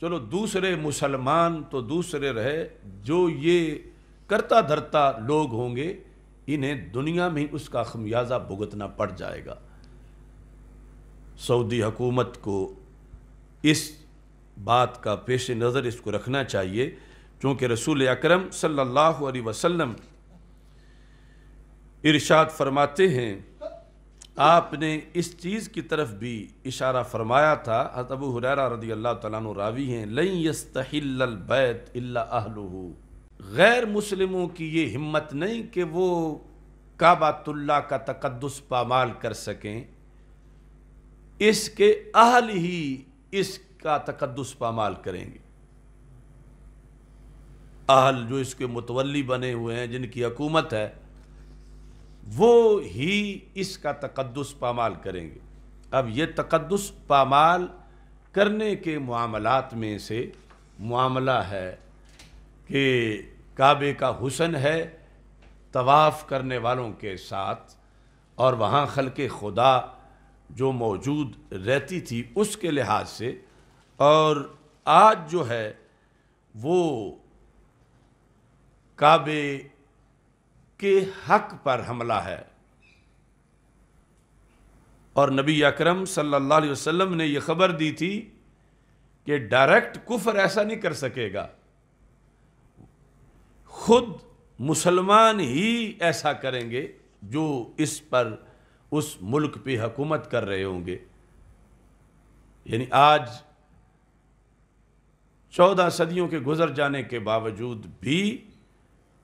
चलो दूसरे मुसलमान तो दूसरे रहे जो ये करता धरता लोग होंगे इन्हें दुनिया में उसका खमियाजा भुगतना पड़ जाएगा सऊदी हुकूमत को इस बात का पेश नज़र इसको रखना चाहिए क्योंकि रसूल अकरम सल्लल्लाहु अलैहि वसल्लम इरशाद फरमाते हैं आपने इस चीज़ की तरफ भी इशारा फरमाया था हत अबू रदी अल्लाह तु रावी हैं लई यस्तहिलबैत अहलू गैर मुस्लिमों की ये हिम्मत नहीं कि वो काबातुल्ला का तकदस पामाल कर सकें इसके अहल ही इसका तकदस पामाल करेंगे अहल जो इसके मुतवली बने हुए हैं जिनकी हकूमत है वो ही इसका तकदस पामाल करेंगे अब ये तकदस पामाल करने के मामलात में से मामला है कि काबे का हुसन है तवाफ़ करने वालों के साथ और वहाँ खल के खुदा जो मौजूद रहती थी उसके लिहाज से और आज जो है वो काबे के हक पर हमला है और नबी अकरम सल्लल्लाहु अलैहि वसल्लम ने यह खबर दी थी कि डायरेक्ट कुफर ऐसा नहीं कर सकेगा खुद मुसलमान ही ऐसा करेंगे जो इस पर उस मुल्क पे हुकूमत कर रहे होंगे यानी आज चौदह सदियों के गुजर जाने के बावजूद भी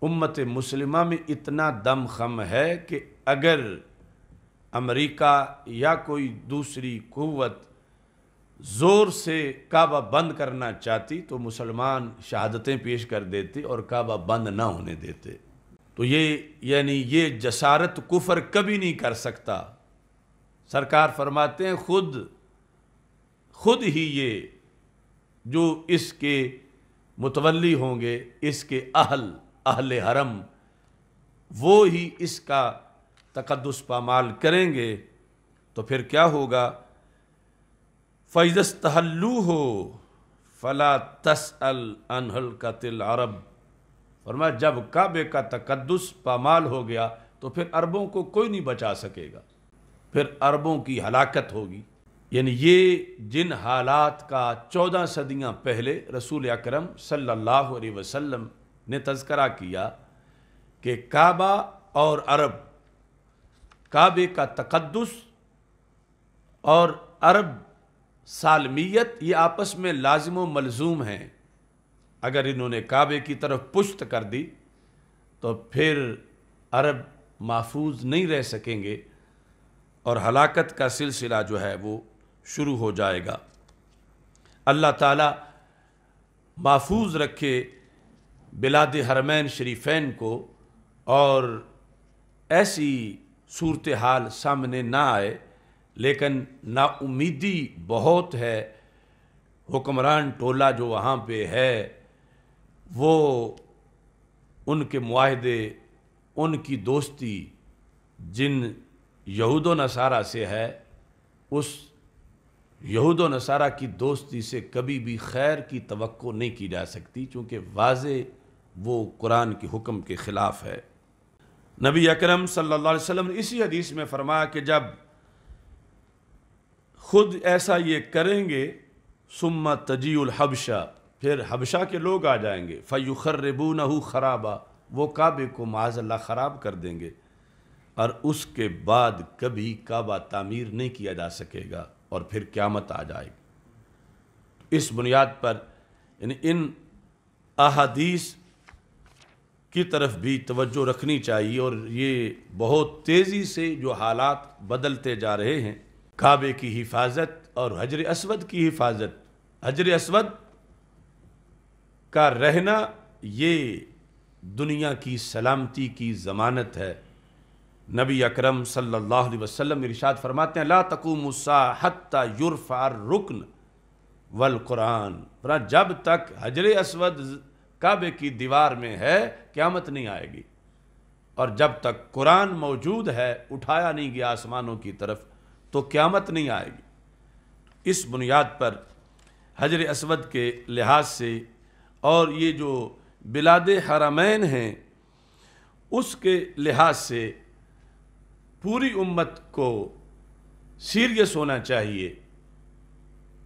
उम्मत मुसलिम में इतना दम खम है कि अगर अमेरिका या कोई दूसरी क़वत ज़ोर से काबा बंद करना चाहती तो मुसलमान शहादतें पेश कर देते और काबा बंद ना होने देते तो ये यानी ये जसारत कुफर कभी नहीं कर सकता सरकार फरमाते हैं खुद खुद ही ये जो इसके मुतवली होंगे इसके अहल अहल हरम वो ही इसका तकदस पामाल करेंगे तो फिर क्या होगा फ़ैजस्तहल्लू हो फ़ला तस अल अनहल का तिल अरब फरमा जब काबे का तकदस पामाल हो गया तो फिर अरबों को कोई नहीं बचा सकेगा फिर अरबों की हलाकत होगी यानी ये जिन हालात का चौदह सदियाँ पहले रसूल अक्रम सल्ला अलैहि ने तस्करा किया कि काबा और अरब काबे का तकदस और अरब सालमियत ये आपस में लाजम व मलजूम हैं अगर इन्होंने काबे की तरफ पुश्त कर दी तो फिर अरब महफूज नहीं रह सकेंगे और हलाकत का सिलसिला जो है वो शुरू हो जाएगा अल्लाह ताला महफूज रखे बिलाद हरमैन शरीफैन को और ऐसी सूरत हाल सामने ना आए लेकिन नाउमीदी बहुत है हुक्मरान टोला जो वहाँ पे है वो उनके माहदे उनकी दोस्ती जिन यहूद नसारा से है उस यहूद नसारा की दोस्ती से कभी भी खैर की तवक्को नहीं की जा सकती चूँकि वाज वो कुरान के हुक्म के ख़िलाफ़ है नबी अकरम सल्लल्लाहु अलैहि वसल्लम ने इसी हदीस में फरमाया कि जब खुद ऐसा ये करेंगे सुम्मा तजी हबशा फिर हबशा के लोग आ जाएंगे फ़युखरबू नहू खराबा वो काबे को माजल्ला ख़राब कर देंगे और उसके बाद कभी काबा तामीर नहीं किया जा सकेगा और फिर क्यामत आ जाएगी इस बुनियाद पर इन अहादीस की तरफ भी तवज्जो रखनी चाहिए और ये बहुत तेज़ी से जो हालात बदलते जा रहे हैं काबे की हिफाजत और हजर असवद की हिफाजत हजर असवद का रहना ये दुनिया की सलामती की ज़मानत है नबी अकरम सल्लल्लाहु अलैहि वसल्लम इरशाद फरमाते हैं ला तकूमसा हत्ता युरफ़ार रुकन वल कुरान जब तक हजर असवद काबे की दीवार में है क्यामत नहीं आएगी और जब तक कुरान मौजूद है उठाया नहीं गया आसमानों की तरफ तो क्यामत नहीं आएगी इस बुनियाद पर हजर असवद के लिहाज से और ये जो बिलाद हरामैन हैं उसके लिहाज से पूरी उम्मत को सीरियस होना चाहिए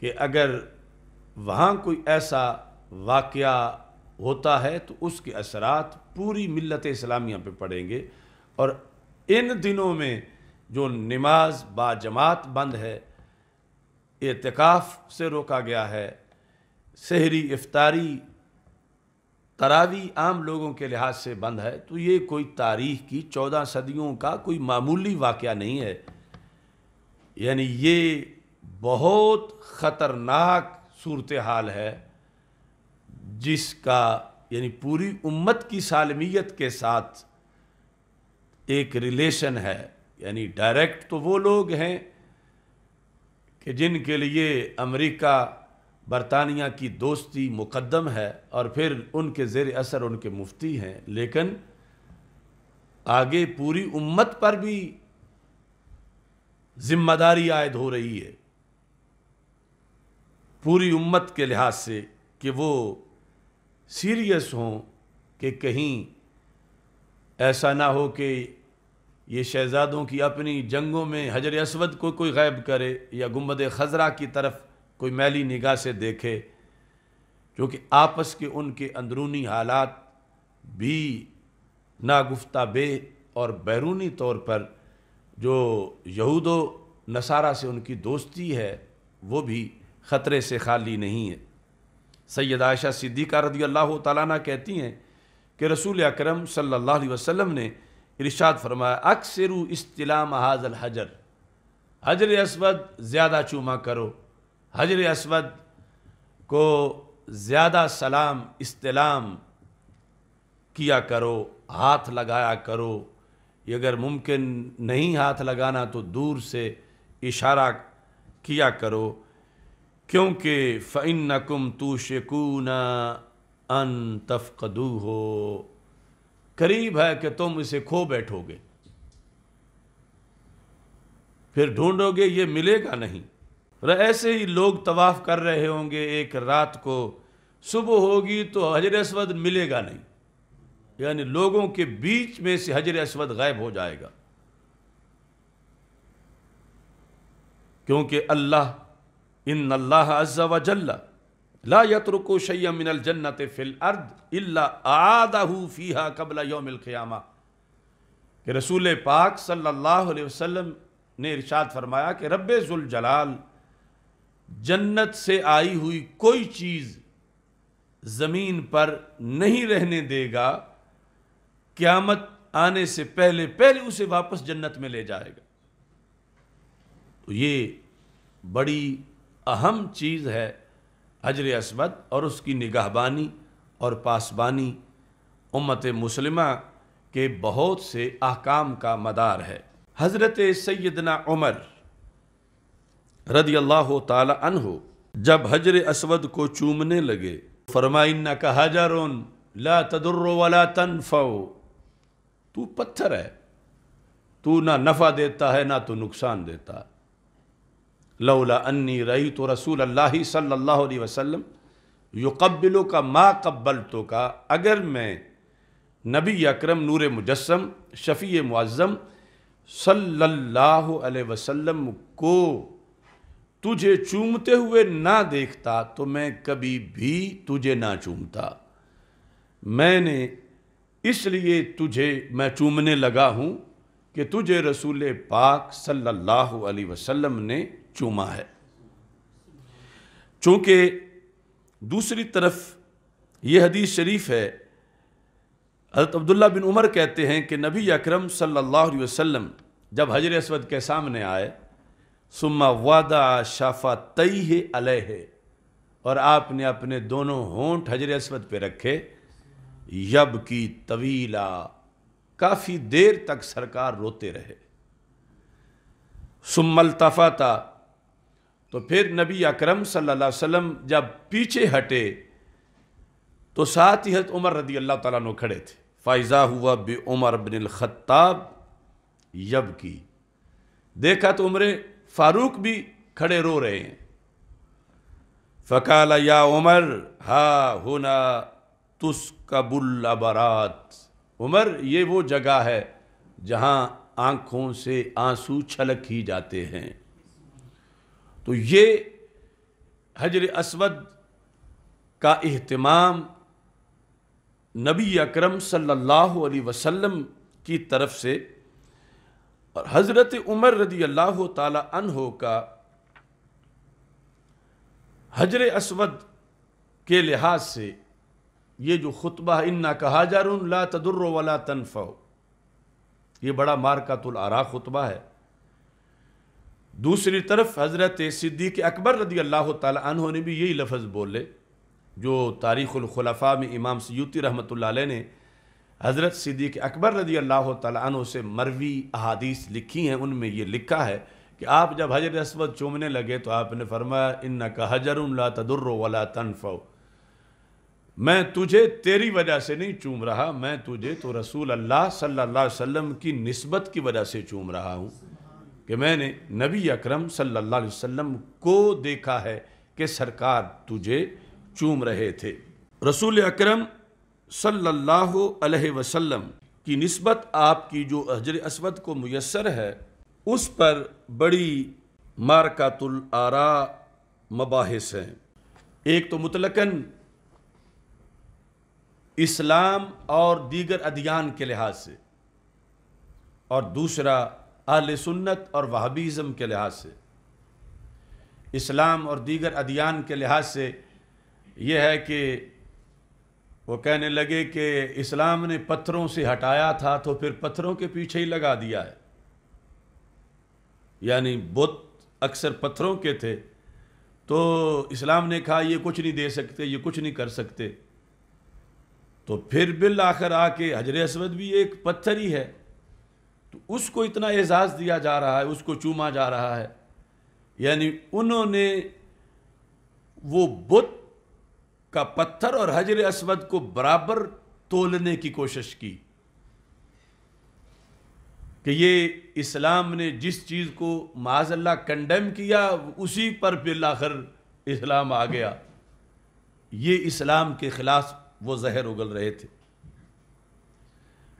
कि अगर वहाँ कोई ऐसा वाक़ होता है तो उसके असरात पूरी मिलत इस्लामिया पे पड़ेंगे और इन दिनों में जो नमाज बाजमात बंद है एतकाफ़ से रोका गया है शहरी इफ्तारी तरावी आम लोगों के लिहाज से बंद है तो ये कोई तारीख की चौदह सदियों का कोई मामूली वाक़ नहीं है यानी ये बहुत ख़तरनाक सूरत हाल है जिसका यानी पूरी उम्मत की सालमियत के साथ एक रिलेशन है यानी डायरेक्ट तो वो लोग हैं कि जिनके लिए अमेरिका बरतानिया की दोस्ती मुकदम है और फिर उनके ज़ेर असर उनके मुफ्ती हैं लेकिन आगे पूरी उम्मत पर भी जिम्मेदारी आयद हो रही है पूरी उम्मत के लिहाज से कि वो सीरियस हों कि कहीं ऐसा ना हो कि ये शहजादों की अपनी जंगों में हजर असवद को कोई गैब करे या गुम्बद खजरा की तरफ कोई मैली निगाह से देखे क्योंकि आपस के उनके अंदरूनी हालात भी नागुफ्ता बे और बैरूनी तौर पर जो यहूदो नसारा से उनकी दोस्ती है वो भी ख़तरे से खाली नहीं है सैद आयशा सिद्दीक़ा रदी अल्लाह ताली कहती हैं कि रसूल अक्रम सल्ला वसम ने इरशाद फरमाया अक्सर इस्तलाम हाजल हजर हजर असवद ज़्यादा चूमा करो हजर असवद को ज़्यादा सलाम इस्तलाम किया करो हाथ लगाया करो ये अगर मुमकिन नहीं हाथ लगाना तो दूर से इशारा किया करो क्योंकि फ़िन नकुम तो शकून अन तफ़दू हो करीब है कि तुम इसे खो बैठोगे फिर ढूंढोगे ये मिलेगा नहीं ऐसे ही लोग तवाफ़ कर रहे होंगे एक रात को सुबह होगी तो हजर असवद मिलेगा नहीं यानी लोगों के बीच में से हजर असवद गायब हो जाएगा क्योंकि अल्लाह इन अल्लाह अज्जा वजल्ला ला यतरको शैया मिनल जन्नत फिल अर्द इल्ला आदाहू फ़ीहा कबला योमिल क़यामा कि रसूल पाक सल्लल्लाहु अलैहि वसल्लम ने इरशाद फरमाया कि रब जलाल जन्नत से आई हुई कोई चीज़ ज़मीन पर नहीं रहने देगा क़्यामत आने से पहले पहले उसे वापस जन्नत में ले जाएगा तो ये बड़ी अहम चीज़ है हजर असमद और उसकी निगाहबानी और पासबानी उम्मत मुसलमा के बहुत से अहकाम का मदार है हज़रत सैदना उमर रदी अल्लाह जब हजर असवद को चूमने लगे फरमाइन्ना का उन ला तदर्रो वाला तनफो तू पत्थर है तू ना नफ़ा देता है ना तो नुकसान देता है लौला अन्नी रही तो रसूल अल्लाह सल्ला वसम युकबिलो का माँ कब्बल तो का अगर मैं नबी अकरम नूर मुजस्म शफ़ी मुआज़म सल्लल्लाहु अलैहि वसल्लम को तुझे चूमते हुए ना देखता तो मैं कभी भी तुझे ना चूमता मैंने इसलिए तुझे मैं चूमने लगा हूँ कि तुझे रसूल पाक सल्लल्लाहु अलैहि वसल्लम ने चूमा है चूंकि दूसरी तरफ यह हदीस शरीफ है हज़रत अब्दुल्ला बिन उमर कहते हैं कि नबी अकरम सल्लल्लाहु अलैहि वसल्लम जब हजर असवद के सामने आए सुम्मा वादा शाफा तई अलह और आपने अपने दोनों होंठ हजर असवद पे रखे यब की तवीला काफ़ी देर तक सरकार रोते रहे सुमल तफाता तो फिर नबी अकरम सल्लल्लाहु अलैहि वसल्लम जब पीछे हटे तो साथ ही हजरत उमर रदी अल्लाह तु खड़े थे फ़ायज़ा हुआ बे उमर बिन ख़त्ताब यब की देखा तो उम्र फारूक भी खड़े रो रहे हैं फ़काला या उमर हा होना तुस्कबुल अबरात उमर ये वो जगह है जहाँ आँखों से आंसू छलक ही जाते हैं तो ये हजर असवद का अहतमाम नबी अकरम सल्लल्लाहु अलैहि वसल्लम की तरफ से और हज़रत उमर रदी अल्लाह तहो का हजर असवद के लिहाज से ये जो खुतबा इन्ना कहा जा ला तदुर्र वला तनफ़ ये बड़ा मारकातुल आरा खुतबा है दूसरी तरफ हज़रत सिद्दीक अकबर रदी अल्लाह तहों ने भी यही लफ्ज़ बोले जो तारीख़ुलखलफा में इमाम सयूती रहमत ने हज़रत सिद्दीक अकबर रदी अल्लाह तहों से मरवी अहादीस लिखी हैं उनमें ये लिखा है कि आप जब हजर असवद चूमने लगे तो आपने फरमाया इन्ना का हजर ला तदुर्र वला तनफो मैं तुझे तेरी वजह से नहीं चूम रहा मैं तुझे तो रसूल अल्लाह सल्ला वसम की नस्बत की वजह से चूम रहा हूँ कि मैंने नबी अकरम सल्लल्लाहु अलैहि वसल्लम को देखा है कि सरकार तुझे चूम रहे थे रसूल अकरम सल्लल्लाहु अलैहि वसल्लम की नस्बत आपकी जो हजर असवद को मैसर है उस पर बड़ी मारकातुल आरा मबास हैं एक तो मुतलकन इस्लाम और दीगर अध्ययन के लिहाज से और दूसरा अहल सुन्नत और वहाबीज़म के लिहाज से इस्लाम और दीगर अदियान के लिहाज से यह है कि वो कहने लगे कि इस्लाम ने पत्थरों से हटाया था तो फिर पत्थरों के पीछे ही लगा दिया है यानी बुत अक्सर पत्थरों के थे तो इस्लाम ने कहा ये कुछ नहीं दे सकते ये कुछ नहीं कर सकते तो फिर बिल आखिर आके हजर असवद भी एक पत्थर ही है तो उसको इतना एजाज़ दिया जा रहा है उसको चूमा जा रहा है यानी उन्होंने वो बुत का पत्थर और हजर असवद को बराबर तोलने की कोशिश की कि ये इस्लाम ने जिस चीज़ को माजल्ला कंडेम किया उसी पर फिर आखिर इस्लाम आ गया ये इस्लाम के ख़िलाफ़ वो जहर उगल रहे थे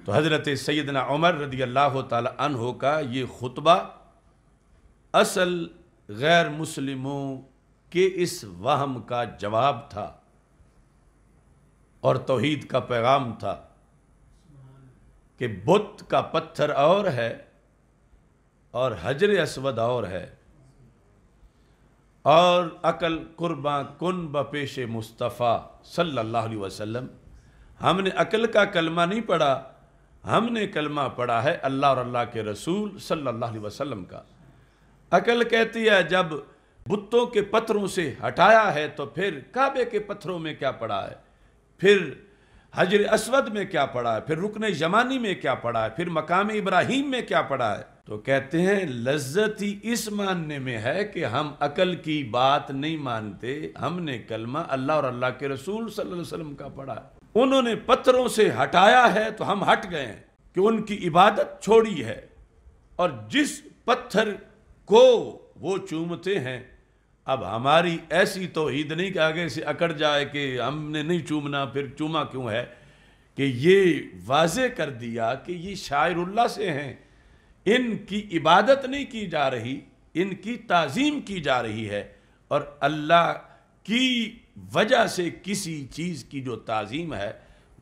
तो हज़रत सैदना उमर रदी अल्लाह हो का ये ख़ुतबा असल गैर मुसलिमों के इस वहम का जवाब था और तोहद का पैगाम था कि बुत का पत्थर और है और हजर असवद और है और अकल कुर्बा कन ब पेश मुस्तफ़ा सल्ला वसलम हमने अकल का कलमा नहीं पढ़ा हमने कलमा पढ़ा है अल्लाह और अल्लाह के रसूल सल्लल्लाहु अलैहि वसल्लम का अकल कहती है जब बुतों के पत्थरों से हटाया है तो फिर काबे के पत्थरों में क्या पड़ा है फिर हजर असवद में क्या पड़ा है फिर रुकन जमानी में क्या पड़ा है फिर मकाम इब्राहिम में क्या पड़ा है तो कहते हैं लज्जत ही इस मानने में है कि हम अकल की बात नहीं मानते हमने कलमा अल्लाह और अल्लाह के रसूल सल्लल्लाहु अलैहि वसल्लम का पढ़ा है उन्होंने पत्थरों से हटाया है तो हम हट गए हैं कि उनकी इबादत छोड़ी है और जिस पत्थर को वो चूमते हैं अब हमारी ऐसी तोहद नहीं कि आगे से अकड़ जाए कि हमने नहीं चूमना फिर चूमा क्यों है कि ये वाज कर दिया कि ये शायरुल्ला से हैं इनकी इबादत नहीं की जा रही इनकी ताज़ीम की जा रही है और अल्लाह की वजह से किसी चीज़ की जो तज़ीम है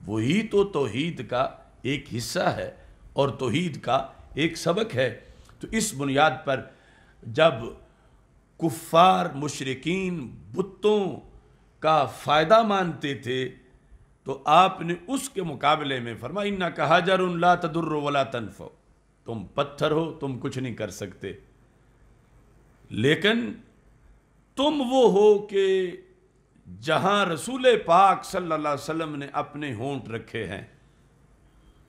वही तो तोहद का एक हिस्सा है और तोहद का एक सबक है तो इस बुनियाद पर जब कुफ़ार मशरकिन बुतों का फ़ायदा मानते थे तो आपने उसके मुकाबले में फरमा इन्ना कहा ला तदुर्र वला तनफो तुम पत्थर हो तुम कुछ नहीं कर सकते लेकिन तुम वो हो कि जहां रसूल पाक सल्लल्लाहु अलैहि वसल्लम ने अपने होंठ रखे हैं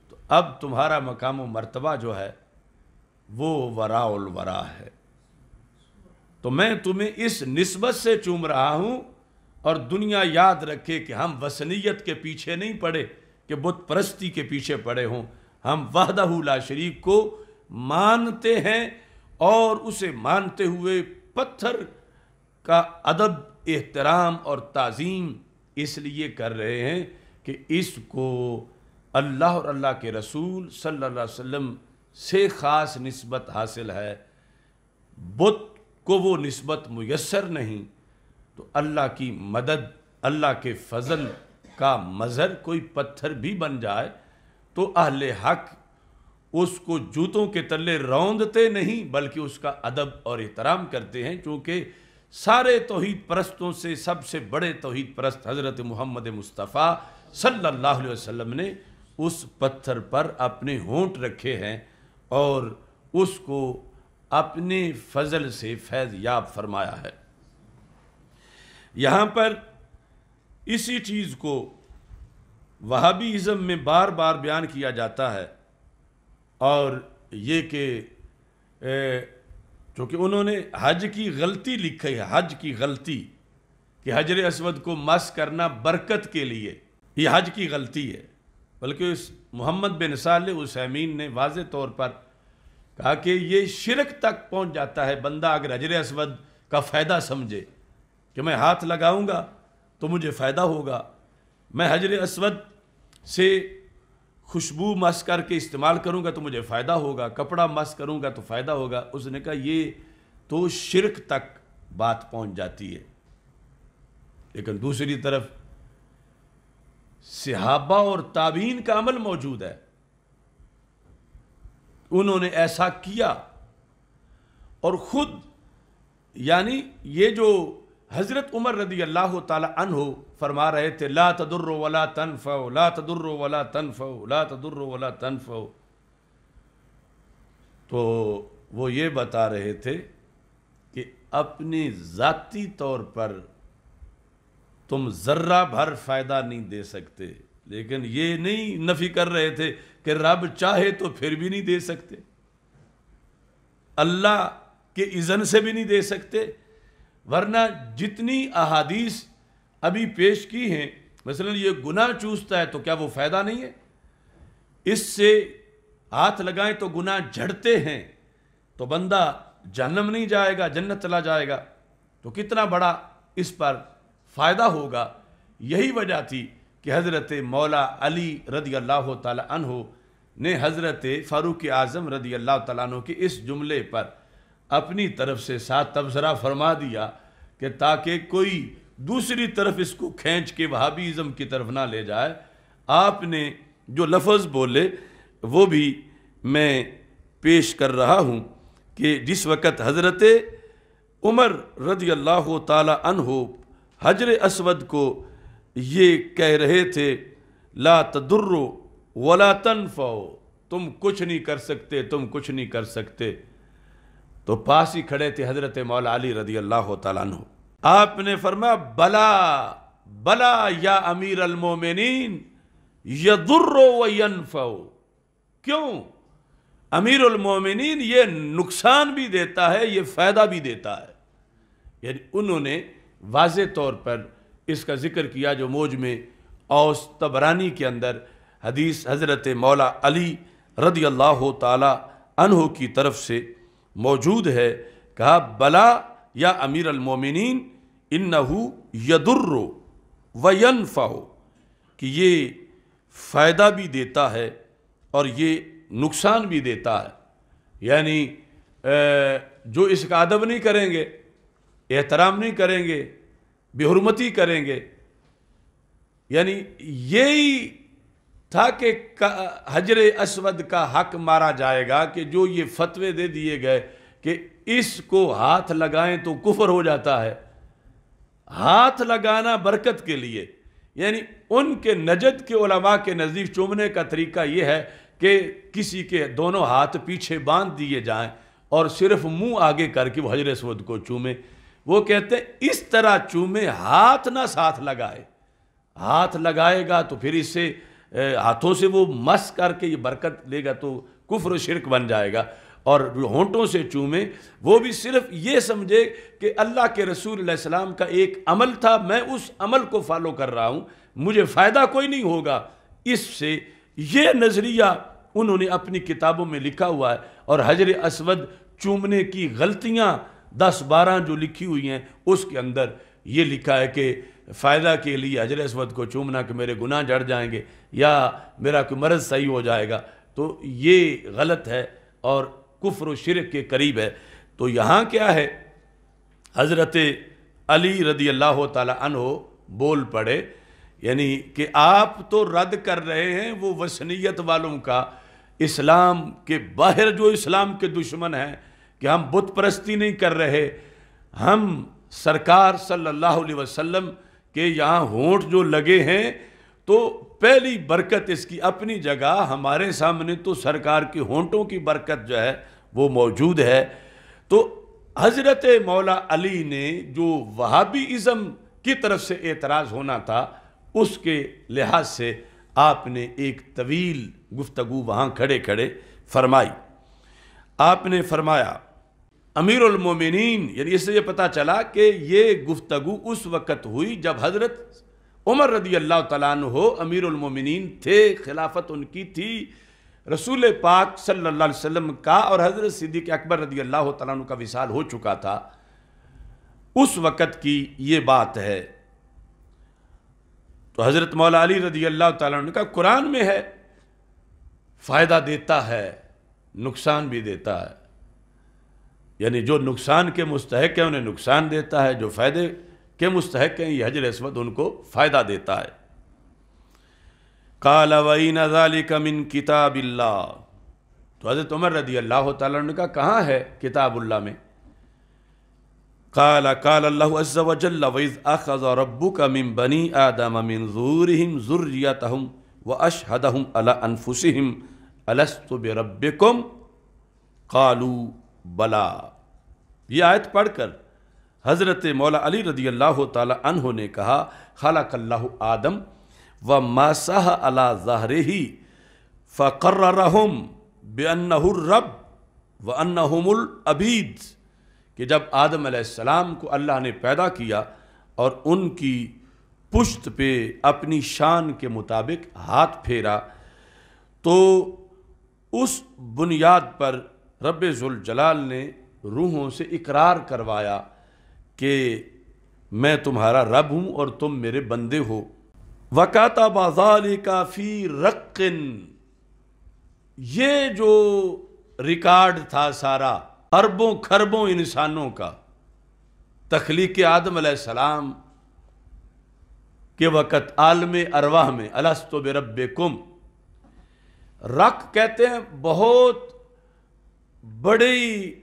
तो अब तुम्हारा मकाम मरतबा जो है वो वराउल वरा है तो मैं तुम्हें इस नस्बत से चूम रहा हूं और दुनिया याद रखे कि हम वसनीयत के पीछे नहीं पड़े कि बुत परस्ती के पीछे पड़े हों हम वाहदा शरीक को मानते हैं और उसे मानते हुए पत्थर का अदब एहतराम और तज़ीम इसलिए कर रहे हैं कि इसको अल्लाह और अल्लाह के रसूल सल्लल्लाहु अलैहि वसल्लम से ख़ास नस्बत हासिल है बुत को वो नस्बत मैसर नहीं तो अल्लाह की मदद अल्लाह के फजल का मज़र कोई पत्थर भी बन जाए तो अहल हक उसको जूतों के तले रौंदते नहीं बल्कि उसका अदब और एहतराम करते हैं चूँकि सारे तोहद परस्तों से सबसे बड़े तोहद परस्त हज़रत मोहम्मद मुस्तफ़ा सल्लल्लाहु अलैहि वसल्लम ने उस पत्थर पर अपने होंठ रखे हैं और उसको अपने फजल से फैज़ याब फरमाया है यहाँ पर इसी चीज़ को वहाबीज़म में बार बार बयान किया जाता है और ये कि क्योंकि उन्होंने हज की गलती लिखी है हज की गलती कि हजर असवद को मस करना बरकत के लिए ये हज की गलती है बल्कि उस मोहम्मद बिन साल उसमीन ने वाज तौर पर कहा कि ये शिरक तक पहुंच जाता है बंदा अगर हजर असवद का फ़ायदा समझे कि मैं हाथ लगाऊंगा तो मुझे फ़ायदा होगा मैं हजर असवद से खुशबू मस करके इस्तेमाल करूँगा तो मुझे फ़ायदा होगा कपड़ा मस करूँगा तो फ़ायदा होगा उसने कहा ये तो शिरक तक बात पहुँच जाती है लेकिन दूसरी तरफ सिहाबा और ताबीन का अमल मौजूद है उन्होंने ऐसा किया और ख़ुद यानी ये जो हज़रत उमर रदी अल्लाह तहो फरमा रहे थे ला तदुर्र वला तनफो ला तदुर्र वला तनफो ला तदुर्र वला तनफो तो वो ये बता रहे थे कि अपनी ज़ाती तौर पर तुम ज़र्रा भर फ़ायदा नहीं दे सकते लेकिन ये नहीं नफ़ी कर रहे थे कि रब चाहे तो फिर भी नहीं दे सकते अल्लाह के इज़न से भी नहीं दे सकते वरना जितनी अहादीस अभी पेश की हैं मसलन ये गुनाह चूसता है तो क्या वो फ़ायदा नहीं है इससे हाथ लगाएं तो गुनाह झड़ते हैं तो बंदा जन्म नहीं जाएगा जन्नत चला जाएगा तो कितना बड़ा इस पर फ़ायदा होगा यही वजह थी कि हज़रत मौला अली रदी अल्लाह तन ने हज़रत फ़ारूक आज़म रदी अल्लाह तु के इस जुमले पर अपनी तरफ से साथ तबसरा फरमा दिया कि ताकि कोई दूसरी तरफ इसको खींच के वहाबीज़म की तरफ ना ले जाए आपने जो लफ्ज़ बोले वो भी मैं पेश कर रहा हूँ कि जिस वक़्त हज़रत उमर रदी अल्लाह तहो हजर असवद को ये कह रहे थे ला तदुर्रो वला तनफ़ो तुम कुछ नहीं कर सकते तुम कुछ नहीं कर सकते तो पास ही खड़े थे हजरत मौला अली रदी अल्लाह तला आपने फरमाया बला बला या अमीर अलमोमिन यदुर्रो वनफो क्यों अमीर अलमोमिन ये नुकसान भी देता है ये फ़ायदा भी देता है यानी उन्होंने वाज तौर पर इसका ज़िक्र किया जो मौज में औस तबरानी के अंदर हदीस हज़रत मौला अली रदी अल्लाह तला की तरफ से मौजूद है कहा बला या अमीर अलमोमिन इन नहू यदुर्रो वन फ़ाओ कि ये फ़ायदा भी देता है और ये नुकसान भी देता है यानी जो इसका अदब नहीं करेंगे एहतराम नहीं करेंगे बेहरमती करेंगे यानी यही था कि हजर असवद का हक मारा जाएगा कि जो ये फतवे दे दिए गए कि इसको हाथ लगाएं तो कुफर हो जाता है हाथ लगाना बरकत के लिए यानी उनके नजद के उलमा के नज़दीक चुमने का तरीका यह है कि किसी के दोनों हाथ पीछे बांध दिए जाएं और सिर्फ मुंह आगे करके वो हजर सवद को चूमें वो कहते हैं इस तरह चूमे हाथ ना साथ लगाए हाथ लगाएगा तो फिर इससे हाथों से वो मस करके ये बरकत लेगा तो कुफर शिरक बन जाएगा और होंटों से चूमे वो भी सिर्फ ये समझे कि अल्लाह के रसूल सलाम का एक अमल था मैं उस अमल को फॉलो कर रहा हूँ मुझे फ़ायदा कोई नहीं होगा इससे ये नज़रिया उन्होंने अपनी किताबों में लिखा हुआ है और हजर असवद चूमने की गलतियाँ दस बारह जो लिखी हुई हैं उसके अंदर ये लिखा है कि फ़ायदा के लिए हजर असवद को चूमना कि मेरे गुनाह जड़ जाएंगे या मेरा कोई मर्ज़ सही हो जाएगा तो ये गलत है और कुफर शिरक के करीब है तो यहाँ क्या है हज़रत अली रदी अल्लाह हो बोल पड़े यानी कि आप तो रद्द कर रहे हैं वो वसनीत वालों का इस्लाम के बाहर जो इस्लाम के दुश्मन हैं कि हम बुत परस्ती नहीं कर रहे हम सरकार सल्लल्लाहु अलैहि वसल्लम के यहाँ होंठ जो लगे हैं तो पहली बरकत इसकी अपनी जगह हमारे सामने तो सरकार की होंटों की बरकत जो है वो मौजूद है तो हज़रत मौला अली ने जो वहाबी इज़म की तरफ से एतराज़ होना था उसके लिहाज से आपने एक तवील गुफ्तु वहाँ खड़े खड़े फरमाई आपने फरमाया अमीरमिन यानी इससे ये पता चला कि ये गुफ्तु उस वक़्त हुई जब हज़रत उमर रदी अल्लाह तन हो अमीरमिन थे खिलाफत उनकी थी रसूल पाक सल्ला वसम का और हज़रत सिद्दीक अकबर रदी अल्लाह तन का विशाल हो चुका था उस वक़्त की ये बात है तो हज़रत मौला अली रदी अल्लाह तन का कुरान में है फ़ायदा देता है नुकसान भी देता है यानी जो नुकसान के मुस्तक है उन्हें नुकसान देता है जो फ़ायदे के मुस्तक हैं यह हजर असवद उनको फ़ायदा देता है काला वई नज़ालिकमिन किताबिल्ला तो हज़रत उमर रदी अल्लाह तन का कहाँ है किताबुल्ला में काला काल अल्लाह अज्जवजल वज़ अखज़ रब्बू का मिम बनी आदम मिन जूरहिम हम व अशहदहम अला अनफुसहम अलस्तु बरब्बिकुम कालू बला ये आयत पढ़कर हज़रत मौला अली रदी अल्लाह तह ने कहा खाला कल्लाह आदम व मासाह अला ज़ाहरे ही फ़कर रहम व अन्नहुमुल अबीद कि जब आदम आसमाम को अल्लाह ने पैदा किया और उनकी पुश्त पे अपनी शान के मुताबिक हाथ फेरा तो उस बुनियाद पर रब्ज़ुलजलाल ने रूहों से इकरार करवाया कि मैं तुम्हारा रब हूँ और तुम मेरे बंदे हो वकाता बाजाल काफ़ी रक्न ये जो रिकॉर्ड था सारा अरबों खरबों इंसानों का तख्लीक आदम सलाम के वक़्त आलम अरवाह में अलस्तो रब कुम रक कहते हैं बहुत बड़ी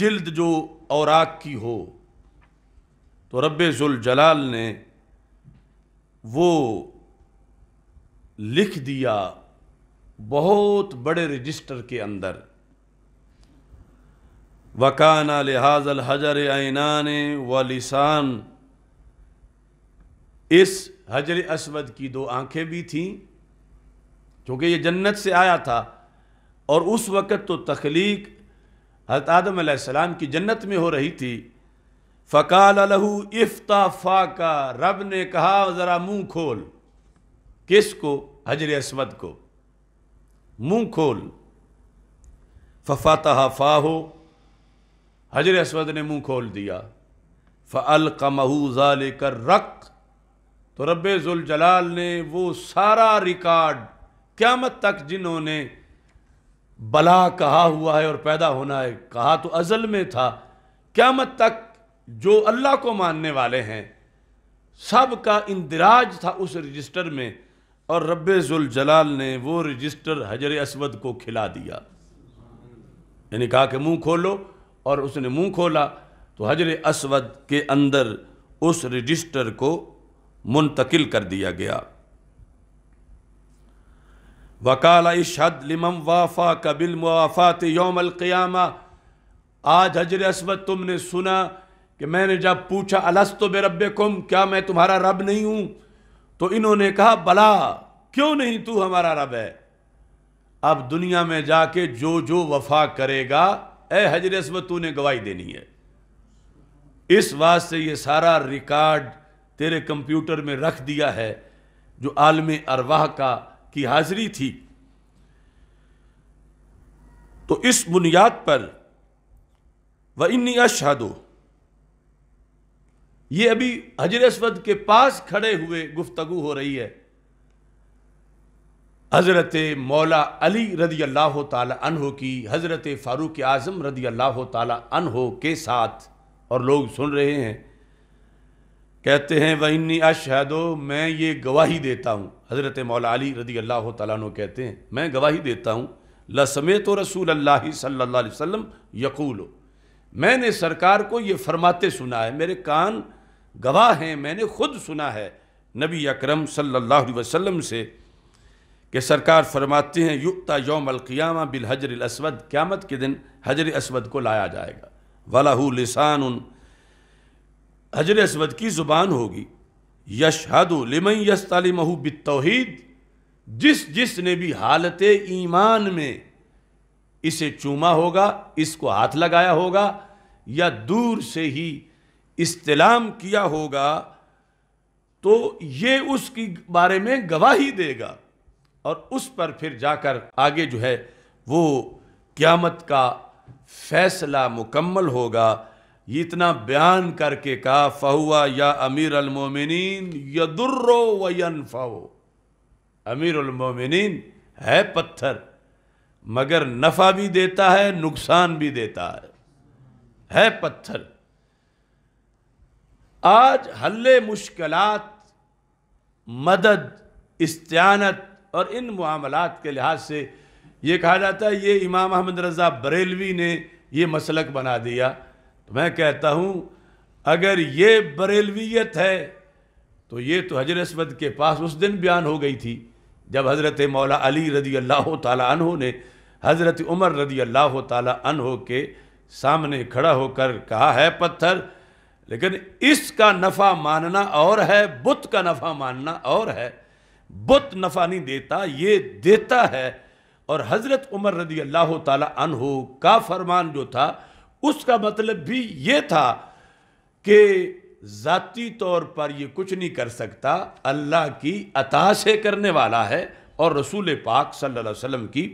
जिल्द जो औराक की हो तो रब जलाल ने वो लिख दिया बहुत बड़े रजिस्टर के अंदर वकाना लिहाजल हजर आइनान व लिसान इस हजर असवद की दो आंखें भी थीं क्योंकि ये जन्नत से आया था और उस वक़्त तो तख्लीक हजरत आदम सलाम की जन्नत में हो रही थी फ़काल लहू इफ्ता फाका रब ने कहा ज़रा मुंह खोल किसको हजर असमद को मुंह खोल फ़ातहा फ़ाहो हजर असमद ने मुंह खोल दिया फ़ल कमहू ज़ाल कर रक तो रबल जलाल ने वो सारा रिकॉर्ड क्यामत तक जिन्होंने बला कहा हुआ है और पैदा होना है कहा तो अज़ल में था क्यामत तक जो अल्लाह को मानने वाले हैं सब का इंदिराज था उस रजिस्टर में और जलाल ने वो रजिस्टर हजर असवद को खिला दिया यानी कहा कि मुंह खोलो और उसने मुंह खोला तो हजर असवद के अंदर उस रजिस्टर को मुंतकिल कर दिया गया वकाल इशद लिमम वाफ़ा कबिल मुआफ़ात योम क़ियामा आज हजर असवद तुमने सुना कि मैंने जब पूछा अलस तो बेरब कुम क्या मैं तुम्हारा रब नहीं हूं तो इन्होंने कहा भला क्यों नहीं तू हमारा रब है अब दुनिया में जाके जो जो वफा करेगा ए हजर तू तूने गवाही देनी है इस वास्ते ये सारा रिकॉर्ड तेरे कंप्यूटर में रख दिया है जो आलम अरवाह का की हाजिरी थी तो इस बुनियाद पर व इन्नी अशहदो ये अभी हजर असवद के पास खड़े हुए गुफ्तगु हो रही है हज़रत मौला अली रदी अल्लाह तहो की हज़रत फ़ारूक आज़म रदी अल्लाह तहो के साथ और लोग सुन रहे हैं कहते हैं इन्नी अशहदो मैं ये गवाही देता हूँ हज़रत मौला अली रदी अल्लाह तु कहते हैं मैं गवाही देता हूँ लसमे तो रसूल अल्लाह सल्ला वसम यकूलो मैंने सरकार को ये फरमाते सुना है मेरे कान गवाह हैं मैंने खुद सुना है नबी अकरम सल्लल्लाहु अलैहि वसल्लम से कि सरकार फरमाते हैं युक्ता योम अलक़ियामा बिल हजर असवद क़्यामत के दिन हजर असवद को लाया जाएगा वलाहू लिसान उन हजर असवद की ज़ुबान होगी यशहदु लिमई यस तालिमहू बित जिस जिस ने भी हालत ईमान में इसे चूमा होगा इसको हाथ लगाया होगा या दूर से ही इस्तेलाम किया होगा तो ये उसकी बारे में गवाही देगा और उस पर फिर जाकर आगे जो है वो क़्यामत का फैसला मुकम्मल होगा ये इतना बयान करके कहा फ़हुआ या अमीर अलमोमिन यदुर्रो व यनफ़ाओ अमीर अलमोमिन है पत्थर मगर नफ़ा भी देता है नुकसान भी देता है है पत्थर आज हल्ले मुश्किलात मदद इस्तानत और इन मामलात के लिहाज से ये कहा जाता है ये इमाम अहमद रज़ा बरेलवी ने ये मसलक बना दिया तो मैं कहता हूँ अगर ये बरेलवीत है तो ये तो हजर के पास उस दिन बयान हो गई थी जब हज़रत मौला अली रदी अल्लाह तहो ने हज़रत उमर रदी अल्लाह तहो के सामने खड़ा होकर कहा है पत्थर लेकिन इसका नफ़ा मानना और है बुत का नफ़ा मानना और है बुत नफ़ा नहीं देता ये देता है और हज़रत उमर रदी अल्लाह तहु का फरमान जो था उसका मतलब भी ये था कि ज़ाती तौर पर यह कुछ नहीं कर सकता अल्लाह की अता से करने वाला है और रसूल पाक सल्लल्लाहु अलैहि वसल्लम की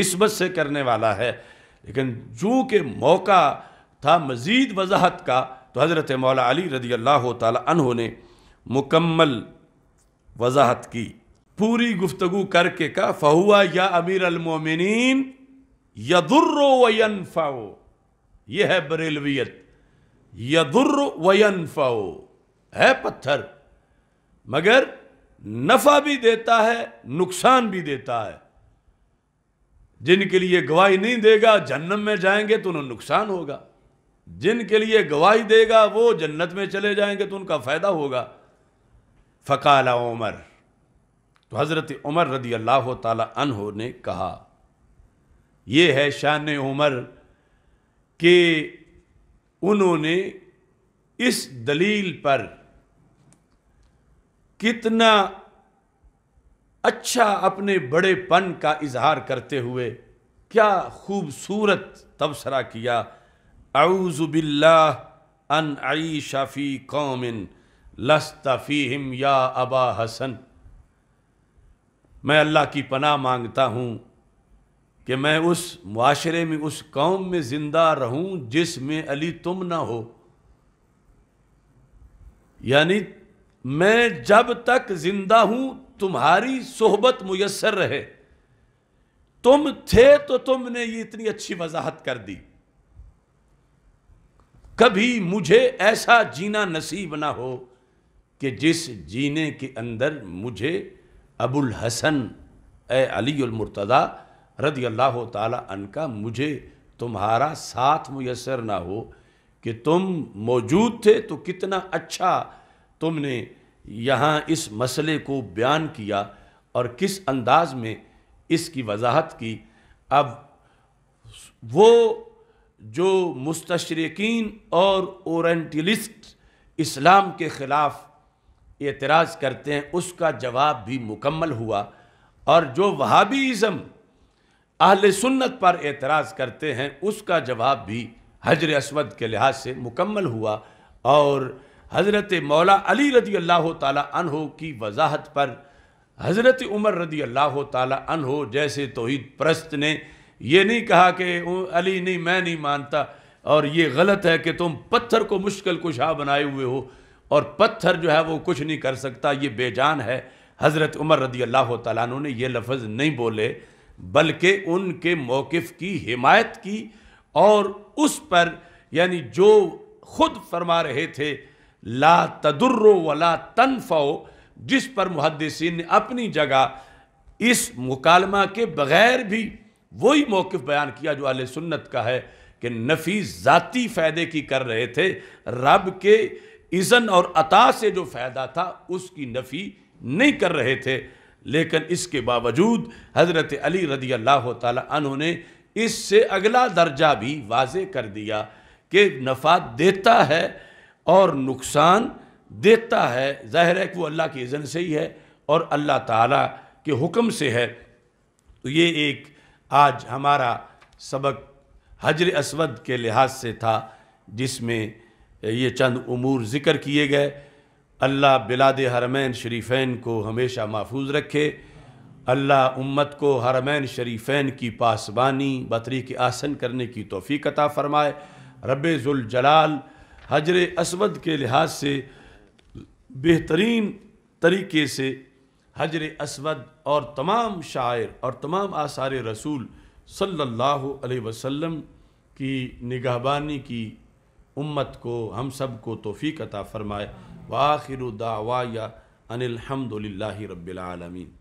नस्बत से करने वाला है लेकिन जो मौका था मज़ीद वजाहत का तो हज़रत मौला अली रदी अल्लाह तह ने मुकम्मल वजाहत की पूरी गुफ्तगु करके का फ़हुआ या अमीर अलमोमिन यदुर्र वन फ़ाओ यह है बरेलवियत यदुर्र वन फ़ाओ है पत्थर मगर नफ़ा भी देता है नुकसान भी देता है जिनके लिए गवाही नहीं देगा जन्म में जाएंगे तो उन्हें नुकसान होगा जिनके लिए गवाही देगा वो जन्नत में चले जाएंगे तो उनका फ़ायदा होगा फ़काला उमर तो हज़रत उमर रदी अल्लाह तह ने कहा यह है शान उमर कि उन्होंने इस दलील पर कितना अच्छा अपने बड़ेपन का इजहार करते हुए क्या खूबसूरत तबसरा किया अऊज़ुबिल्ला अन आई शफ़ी कौमिन लस्तफ़ीम या अबा हसन मैं अल्लाह की पनाह मांगता हूँ कि मैं उस माशरे में उस कौम में ज़िंदा रहूँ जिसमें अली तुम ना हो यानी मैं जब तक ज़िंदा हूँ तुम्हारी सोहबत मैसर रहे तुम थे तो तुमने ये इतनी अच्छी वजाहत कर दी कभी मुझे ऐसा जीना नसीब ना हो कि जिस जीने के अंदर मुझे अबुल हसन ए अलीमरतदा रदी अल्लाह तन का मुझे तुम्हारा साथ मैसर ना हो कि तुम मौजूद थे तो कितना अच्छा तुमने यहाँ इस मसले को बयान किया और किस अंदाज में इसकी वजाहत की अब वो जो मुस्तशरकिन और औरटलिस्ट इस्लाम के ख़िलाफ़ एतराज़ करते हैं उसका जवाब भी मुकम्मल हुआ और जो वहाबीज़म अहल सुन्नत पर एतराज़ करते हैं उसका जवाब भी हजर असमद के लिहाज से मुकम्मल हुआ और हज़रत मौला अली रदी अल्लाह तह की वजाहत पर हज़रत उमर रदी अल्लाह तहो जैसे तोहद परस्त ने ये नहीं कहा कि अली नहीं मैं नहीं मानता और ये गलत है कि तुम पत्थर को मुश्किल कुशा बनाए हुए हो और पत्थर जो है वो कुछ नहीं कर सकता ये बेजान है हज़रत उमर रदी अल्लाह तु ने यह लफ्ज़ नहीं बोले बल्कि उनके मौक़ की हिमायत की और उस पर यानि जो खुद फरमा रहे थे ला तदुर्रो वला तनफ़ो जिस पर मुहदसिन ने अपनी जगह इस मुकालमा के बग़ैर भी वही मौक़ बयान किया जो अल सुन्नत का है कि नफी ज़ाती फ़ायदे की कर रहे थे रब के इज़न और अता से जो फ़ायदा था उसकी नफ़ी नहीं कर रहे थे लेकिन इसके बावजूद हज़रत अली रदी अल्लाह ने इससे अगला दर्जा भी वाज कर दिया कि नफ़ा देता है और नुकसान देता है ज़ाहिर है कि वो अल्लाह के इज़न से ही है और अल्लाह ताला के हुक्म से है तो ये एक आज हमारा सबक हजर असवद के लिहाज से था जिसमें ये चंद उमूर ज़िक्र किए गए अल्लाह बिलाद हरमैन शरीफ़ैन को हमेशा महफूज रखे अल्लाह उम्मत को हरमैन शरीफ़ैन की पासबानी बतरी के आसन करने की तोफ़ी कता फ़रमाए रब जलाल हजर असवद के लिहाज से बेहतरीन तरीके से हजर असवद और तमाम शायर और तमाम आसार रसूल सल्लल्लाहु अलैहि वसल्लम की निगाहबानी की उम्मत को हम सब को तोफ़ी अता फ़रमाए आखिर दावा या अनिलहमदिल्ला